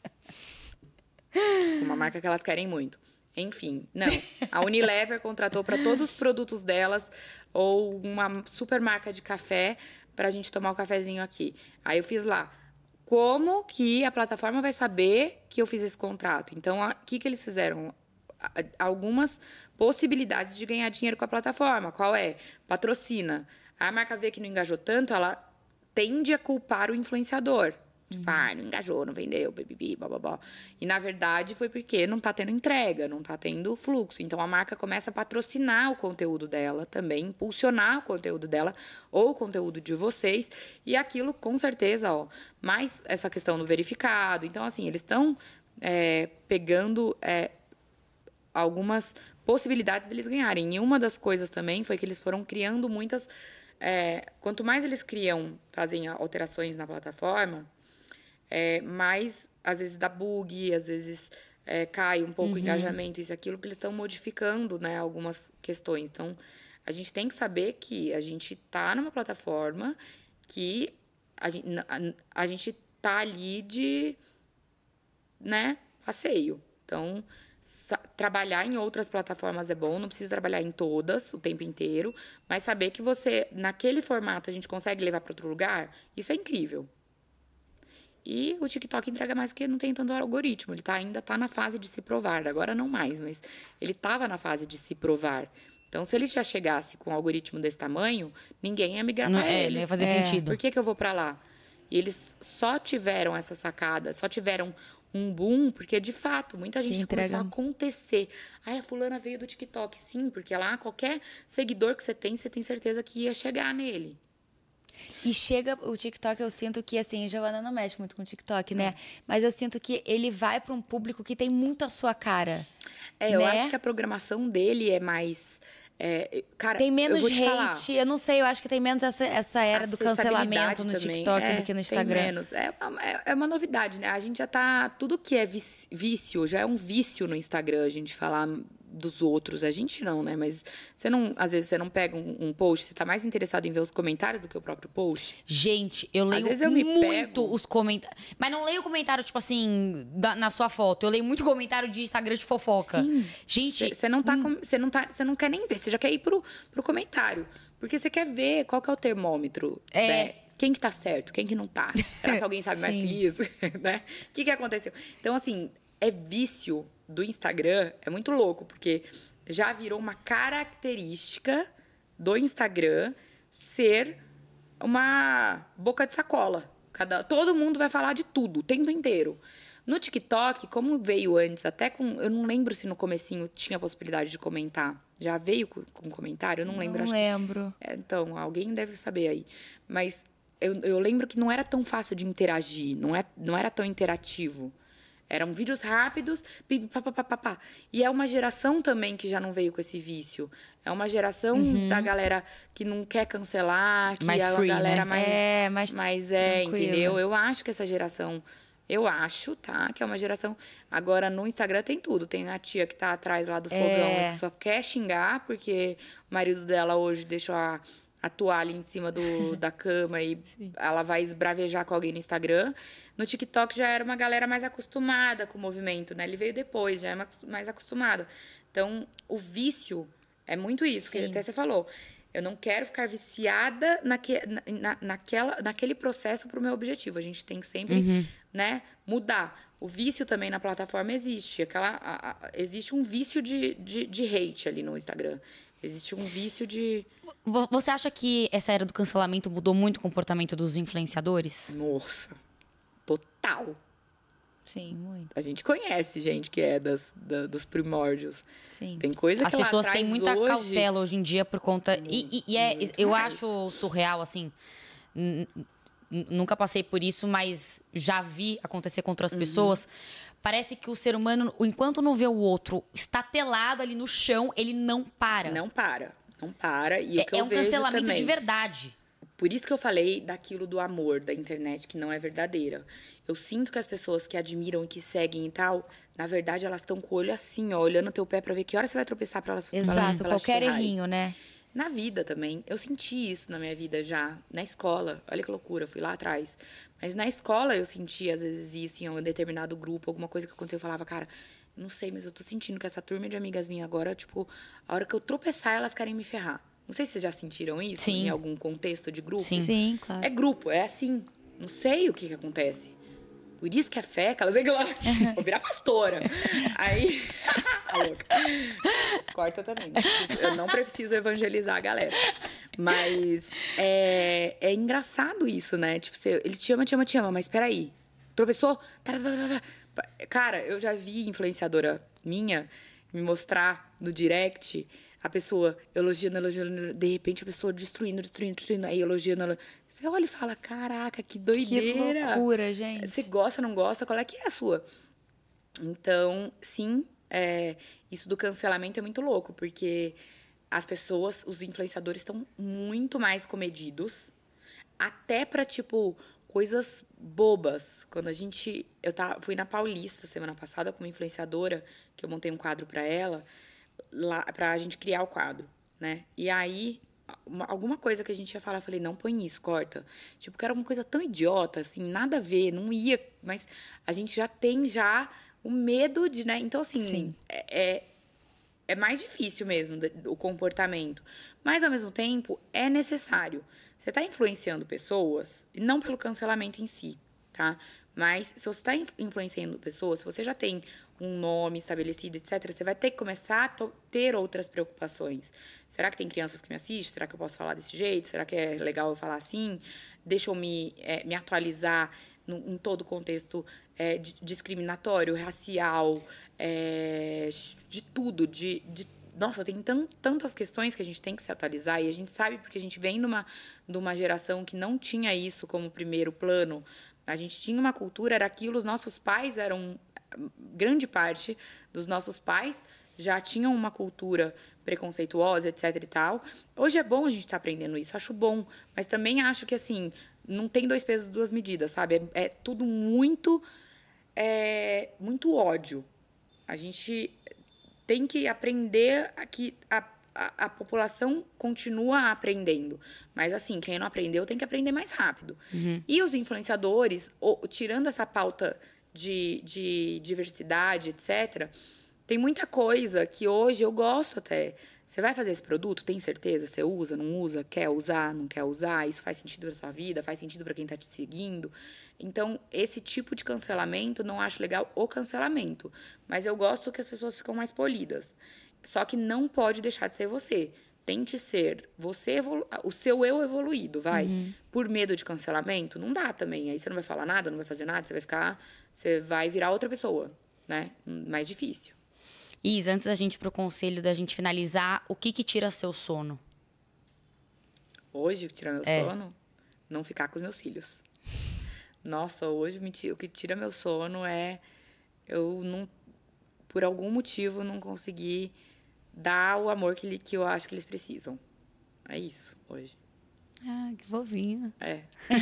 Uma marca que elas querem muito. Enfim, não. A Unilever contratou para todos os produtos delas ou uma super marca de café para a gente tomar o um cafezinho aqui. Aí eu fiz lá. Como que a plataforma vai saber que eu fiz esse contrato? Então, o que, que eles fizeram? algumas possibilidades de ganhar dinheiro com a plataforma. Qual é? Patrocina. A marca vê que não engajou tanto, ela tende a culpar o influenciador. Tipo, uhum. ah, não engajou, não vendeu, bibibi, bababó. E na verdade foi porque não tá tendo entrega, não tá tendo fluxo. Então a marca começa a patrocinar o conteúdo dela também, impulsionar o conteúdo dela ou o conteúdo de vocês. E aquilo, com certeza, ó, mais essa questão do verificado. Então, assim, eles estão é, pegando é, algumas possibilidades deles ganharem. E uma das coisas também foi que eles foram criando muitas. É, quanto mais eles criam, fazem alterações na plataforma, é, mas às vezes dá bug, às vezes é, cai um pouco uhum. o engajamento, isso aquilo, que eles estão modificando né, algumas questões. Então, a gente tem que saber que a gente está numa plataforma que a gente, a, a gente tá ali de né, passeio. Então, trabalhar em outras plataformas é bom, não precisa trabalhar em todas o tempo inteiro, mas saber que você, naquele formato, a gente consegue levar para outro lugar, isso é incrível. E o TikTok entrega mais porque não tem tanto algoritmo. Ele tá, ainda está na fase de se provar. Agora não mais, mas ele estava na fase de se provar. Então, se ele já chegasse com um algoritmo desse tamanho, ninguém ia migrar para é, eles. Não ia fazer é. sentido. Por que, que eu vou para lá? E eles só tiveram essa sacada, só tiveram um boom, porque de fato, muita gente que começou a né? acontecer. Ai, a fulana veio do TikTok. Sim, porque lá qualquer seguidor que você tem, você tem certeza que ia chegar nele. E chega o TikTok, eu sinto que, assim, Giovana não mexe muito com o TikTok, né? Não. É. Mas eu sinto que ele vai para um público que tem muito a sua cara. É, né? eu acho que a programação dele é mais. É, cara, tem menos eu hate, falar, eu não sei, eu acho que tem menos essa, essa era do cancelamento no também, TikTok é, do que no Instagram. Tem menos. É, é, é, uma novidade, né? A gente já tá. Tudo que é vício, já é um vício no Instagram, a gente falar dos outros. A gente não, né? Mas você não, às vezes você não pega um, um post, você tá mais interessado em ver os comentários do que o próprio post. Gente, eu leio às vezes eu muito pego. os comentários. Mas não leio comentário, tipo assim, da, na sua foto. Eu leio muito comentário de Instagram de fofoca. Sim. Gente. Você não tá. Você hum. não tá. Você não quer nem ver, você já quer ir pro, pro comentário. Porque você quer ver qual que é o termômetro. É. Né? quem que tá certo, quem que não tá. Será que alguém sabe mais que isso, né? O que que aconteceu? Então, assim, é vício do Instagram, é muito louco, porque já virou uma característica do Instagram ser uma boca de sacola. Cada, todo mundo vai falar de tudo, o tempo inteiro. No TikTok, como veio antes, até com. Eu não lembro se no comecinho tinha a possibilidade de comentar. Já veio com, com comentário? Eu não, lembro. Não lembro. Que, é, então, alguém deve saber aí. Mas eu, eu lembro que não era tão fácil de interagir, não, é, não era tão interativo. Eram vídeos rápidos, pá. E é uma geração também que já não veio com esse vício. É uma geração uhum. da galera que não quer cancelar, que mais é uma free, galera né? mais. É, mais. Mas é, tranquilo. entendeu? Eu acho que essa geração. Eu acho, tá? Que é uma geração. Agora no Instagram tem tudo. Tem a tia que tá atrás lá do fogão é. e que só quer xingar, porque o marido dela hoje deixou a a toalha em cima do, da cama e Sim. ela vai esbravejar com alguém no Instagram. No TikTok já era uma galera mais acostumada com o movimento, né? Ele veio depois, já é mais acostumada. Então, o vício é muito isso, Sim. que até você falou. Eu não quero ficar viciada naque, na, naquela, naquele processo para o meu objetivo. A gente tem que sempre uhum. né, mudar. O vício também na plataforma existe. Aquela, a, a, existe um vício de, de, de hate ali no Instagram. Existe um vício de. Você acha que essa era do cancelamento mudou muito o comportamento dos influenciadores? Nossa, total. Sim, muito. A gente conhece gente que é das, da, dos primórdios. Sim. Tem coisa As que As pessoas têm muita hoje... cautela hoje em dia por conta. Muito, e, e, e é, eu mais. acho surreal, assim nunca passei por isso, mas já vi acontecer com outras uhum. pessoas. Parece que o ser humano, enquanto não vê o outro estatelado ali no chão, ele não para. Não para, não para. E é, é um cancelamento também, de verdade. Por isso que eu falei daquilo do amor da internet que não é verdadeira. Eu sinto que as pessoas que admiram e que seguem e tal, na verdade elas estão com o olho assim, ó, olhando teu pé para ver que hora você vai tropeçar para elas. Exato, pra elas qualquer errinho, né? na vida também. Eu senti isso na minha vida já, na escola. Olha que loucura, fui lá atrás. Mas na escola eu senti, às vezes, isso em um determinado grupo, alguma coisa que aconteceu. Eu falava, cara, não sei, mas eu tô sentindo que essa turma de amigas minhas agora, tipo, a hora que eu tropeçar, elas querem me ferrar. Não sei se vocês já sentiram isso Sim. em algum contexto de grupo. Sim, Sim claro. É grupo, é assim. Não sei o que, que acontece por isso que é fé, que ela Vou virar pastora. Aí. a tá louca. Corta também. Eu não preciso evangelizar a galera. Mas é, é engraçado isso, né? Tipo, você, ele te ama, te ama, te ama, mas peraí. Tropeçou? Cara, eu já vi influenciadora minha me mostrar no direct a pessoa elogiando, elogiando, de repente a pessoa destruindo, destruindo, destruindo, aí elogiando. Você olha e fala: caraca, que doideira. Que loucura, gente. Você gosta, não gosta, qual é que é a sua? Então, sim, é, isso do cancelamento é muito louco, porque as pessoas, os influenciadores estão muito mais comedidos, até para tipo coisas bobas. Quando a gente, eu tava fui na Paulista semana passada com uma influenciadora que eu montei um quadro para ela lá para a gente criar o quadro, né? E aí uma, alguma coisa que a gente ia falar, eu falei, não põe isso, corta. Tipo, que era uma coisa tão idiota, assim, nada a ver, não ia, mas a gente já tem já o medo de, né? Então, assim, é, é, é, mais difícil mesmo o comportamento. Mas, ao mesmo tempo, é necessário. Você está influenciando pessoas, não pelo cancelamento em si, tá? Mas se você está influenciando pessoas, se você já tem um nome estabelecido, etc., você vai ter que começar a ter outras preocupações. Será que tem crianças que me assistem? Será que eu posso falar desse jeito? Será que é legal eu falar assim? Deixa eu me, é, me atualizar no, em todo o contexto é, de, discriminatório, racial, é, de tudo, de, de nossa, tem tant, tantas questões que a gente tem que se atualizar e a gente sabe porque a gente vem de uma, de uma geração que não tinha isso como primeiro plano. A gente tinha uma cultura, era aquilo, os nossos pais eram grande parte dos nossos pais já tinham uma cultura preconceituosa, etc e tal. Hoje é bom a gente estar tá aprendendo isso, acho bom, mas também acho que assim, não tem dois pesos duas medidas, sabe? É, é tudo muito é, muito ódio. A gente tem que aprender que a, a, a, população continua aprendendo. Mas, assim, quem não aprendeu tem que aprender mais rápido. Uhum. E os influenciadores, ou, tirando essa pauta de, de diversidade, etc. Tem muita coisa que hoje eu gosto até. Você vai fazer esse produto? Tem certeza? Você usa, não usa? Quer usar, não quer usar? Isso faz sentido para sua vida? Faz sentido para quem está te seguindo? Então, esse tipo de cancelamento, não acho legal o cancelamento. Mas eu gosto que as pessoas ficam mais polidas. Só que não pode deixar de ser você tente ser você o seu eu evoluído, vai. Uhum. Por medo de cancelamento, não dá também. Aí você não vai falar nada, não vai fazer nada, você vai ficar, você vai virar outra pessoa, né? Hum, mais difícil. Isa, antes da gente ir pro conselho, da gente finalizar, o que que tira seu sono? Hoje, o que tira meu é. sono? Não ficar com os meus filhos. Nossa, hoje o que tira meu sono é eu não, por algum motivo, não conseguir dar o amor que, que eu acho que eles precisam. É isso hoje. Ah, que fofinho. É.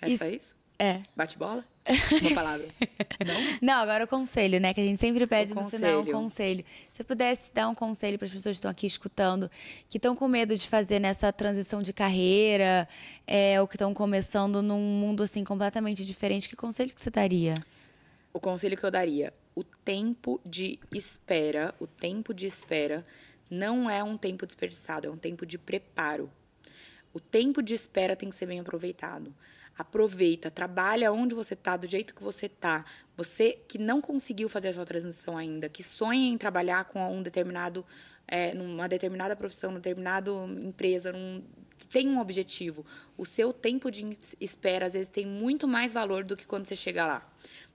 É, é isso. só isso? É. Bate bola? Uma palavra. Não? Não, agora o conselho, né? Que a gente sempre pede o no conselho. final um conselho. Se eu pudesse dar um conselho para as pessoas que estão aqui escutando, que estão com medo de fazer nessa transição de carreira, é, ou que estão começando num mundo assim completamente diferente, que conselho que você daria? O conselho que eu daria o tempo de espera, o tempo de espera não é um tempo desperdiçado, é um tempo de preparo. O tempo de espera tem que ser bem aproveitado. Aproveita, trabalha onde você está, do jeito que você está. Você que não conseguiu fazer a sua transição ainda, que sonha em trabalhar com um determinado, é, numa determinada profissão, numa determinada empresa, num, que tem um objetivo. O seu tempo de espera às vezes tem muito mais valor do que quando você chega lá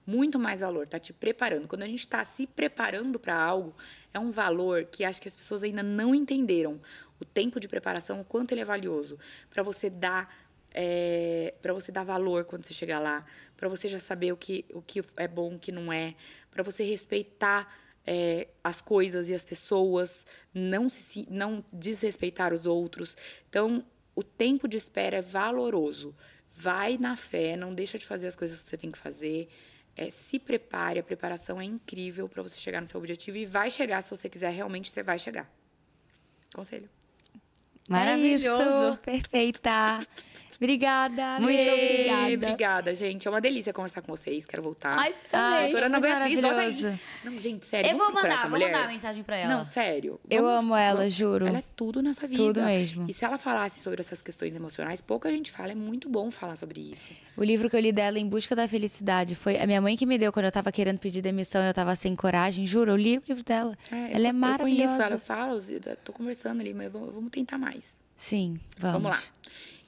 muito mais valor, tá te preparando. Quando a gente está se preparando para algo, é um valor que acho que as pessoas ainda não entenderam. O tempo de preparação, o quanto ele é valioso para você dar é, para você dar valor quando você chegar lá, para você já saber o que, o que é bom, o que não é, para você respeitar é, as coisas e as pessoas, não se, não desrespeitar os outros. Então, o tempo de espera é valoroso. Vai na fé, não deixa de fazer as coisas que você tem que fazer. É, se prepare, a preparação é incrível para você chegar no seu objetivo e vai chegar se você quiser, realmente você vai chegar. Conselho. Maravilhoso. É Perfeita. Obrigada. Muito Ei, obrigada. Obrigada, gente. É uma delícia conversar com vocês. Quero voltar. Ai, também. Tá a doutora Ana Não, gente, sério. Eu vou mandar, vou mensagem pra ela. Não, sério. Eu amo ela, juro. Ela é tudo nessa vida. Tudo mesmo. E se ela falasse sobre essas questões emocionais, pouca gente fala. É muito bom falar sobre isso. O livro que eu li dela, Em Busca da Felicidade, foi a minha mãe que me deu quando eu tava querendo pedir demissão e eu tava sem coragem. Juro, eu li o livro dela. É, ela eu, é maravilhosa. Eu conheço, ela fala, eu tô conversando ali, mas vamos tentar mais. Sim, vamos. Vamos lá.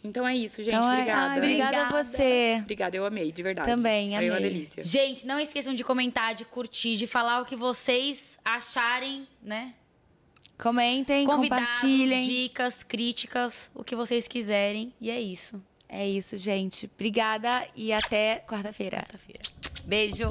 Então é isso, gente. Então é- obrigada. Ai, obrigada a você. Obrigada, eu amei, de verdade. Também, Foi uma delícia. Gente, não esqueçam de comentar, de curtir, de falar o que vocês acharem, né? Comentem, Convidados, compartilhem. dicas, críticas, o que vocês quiserem. E é isso. É isso, gente. Obrigada e até quarta-feira. Beijo.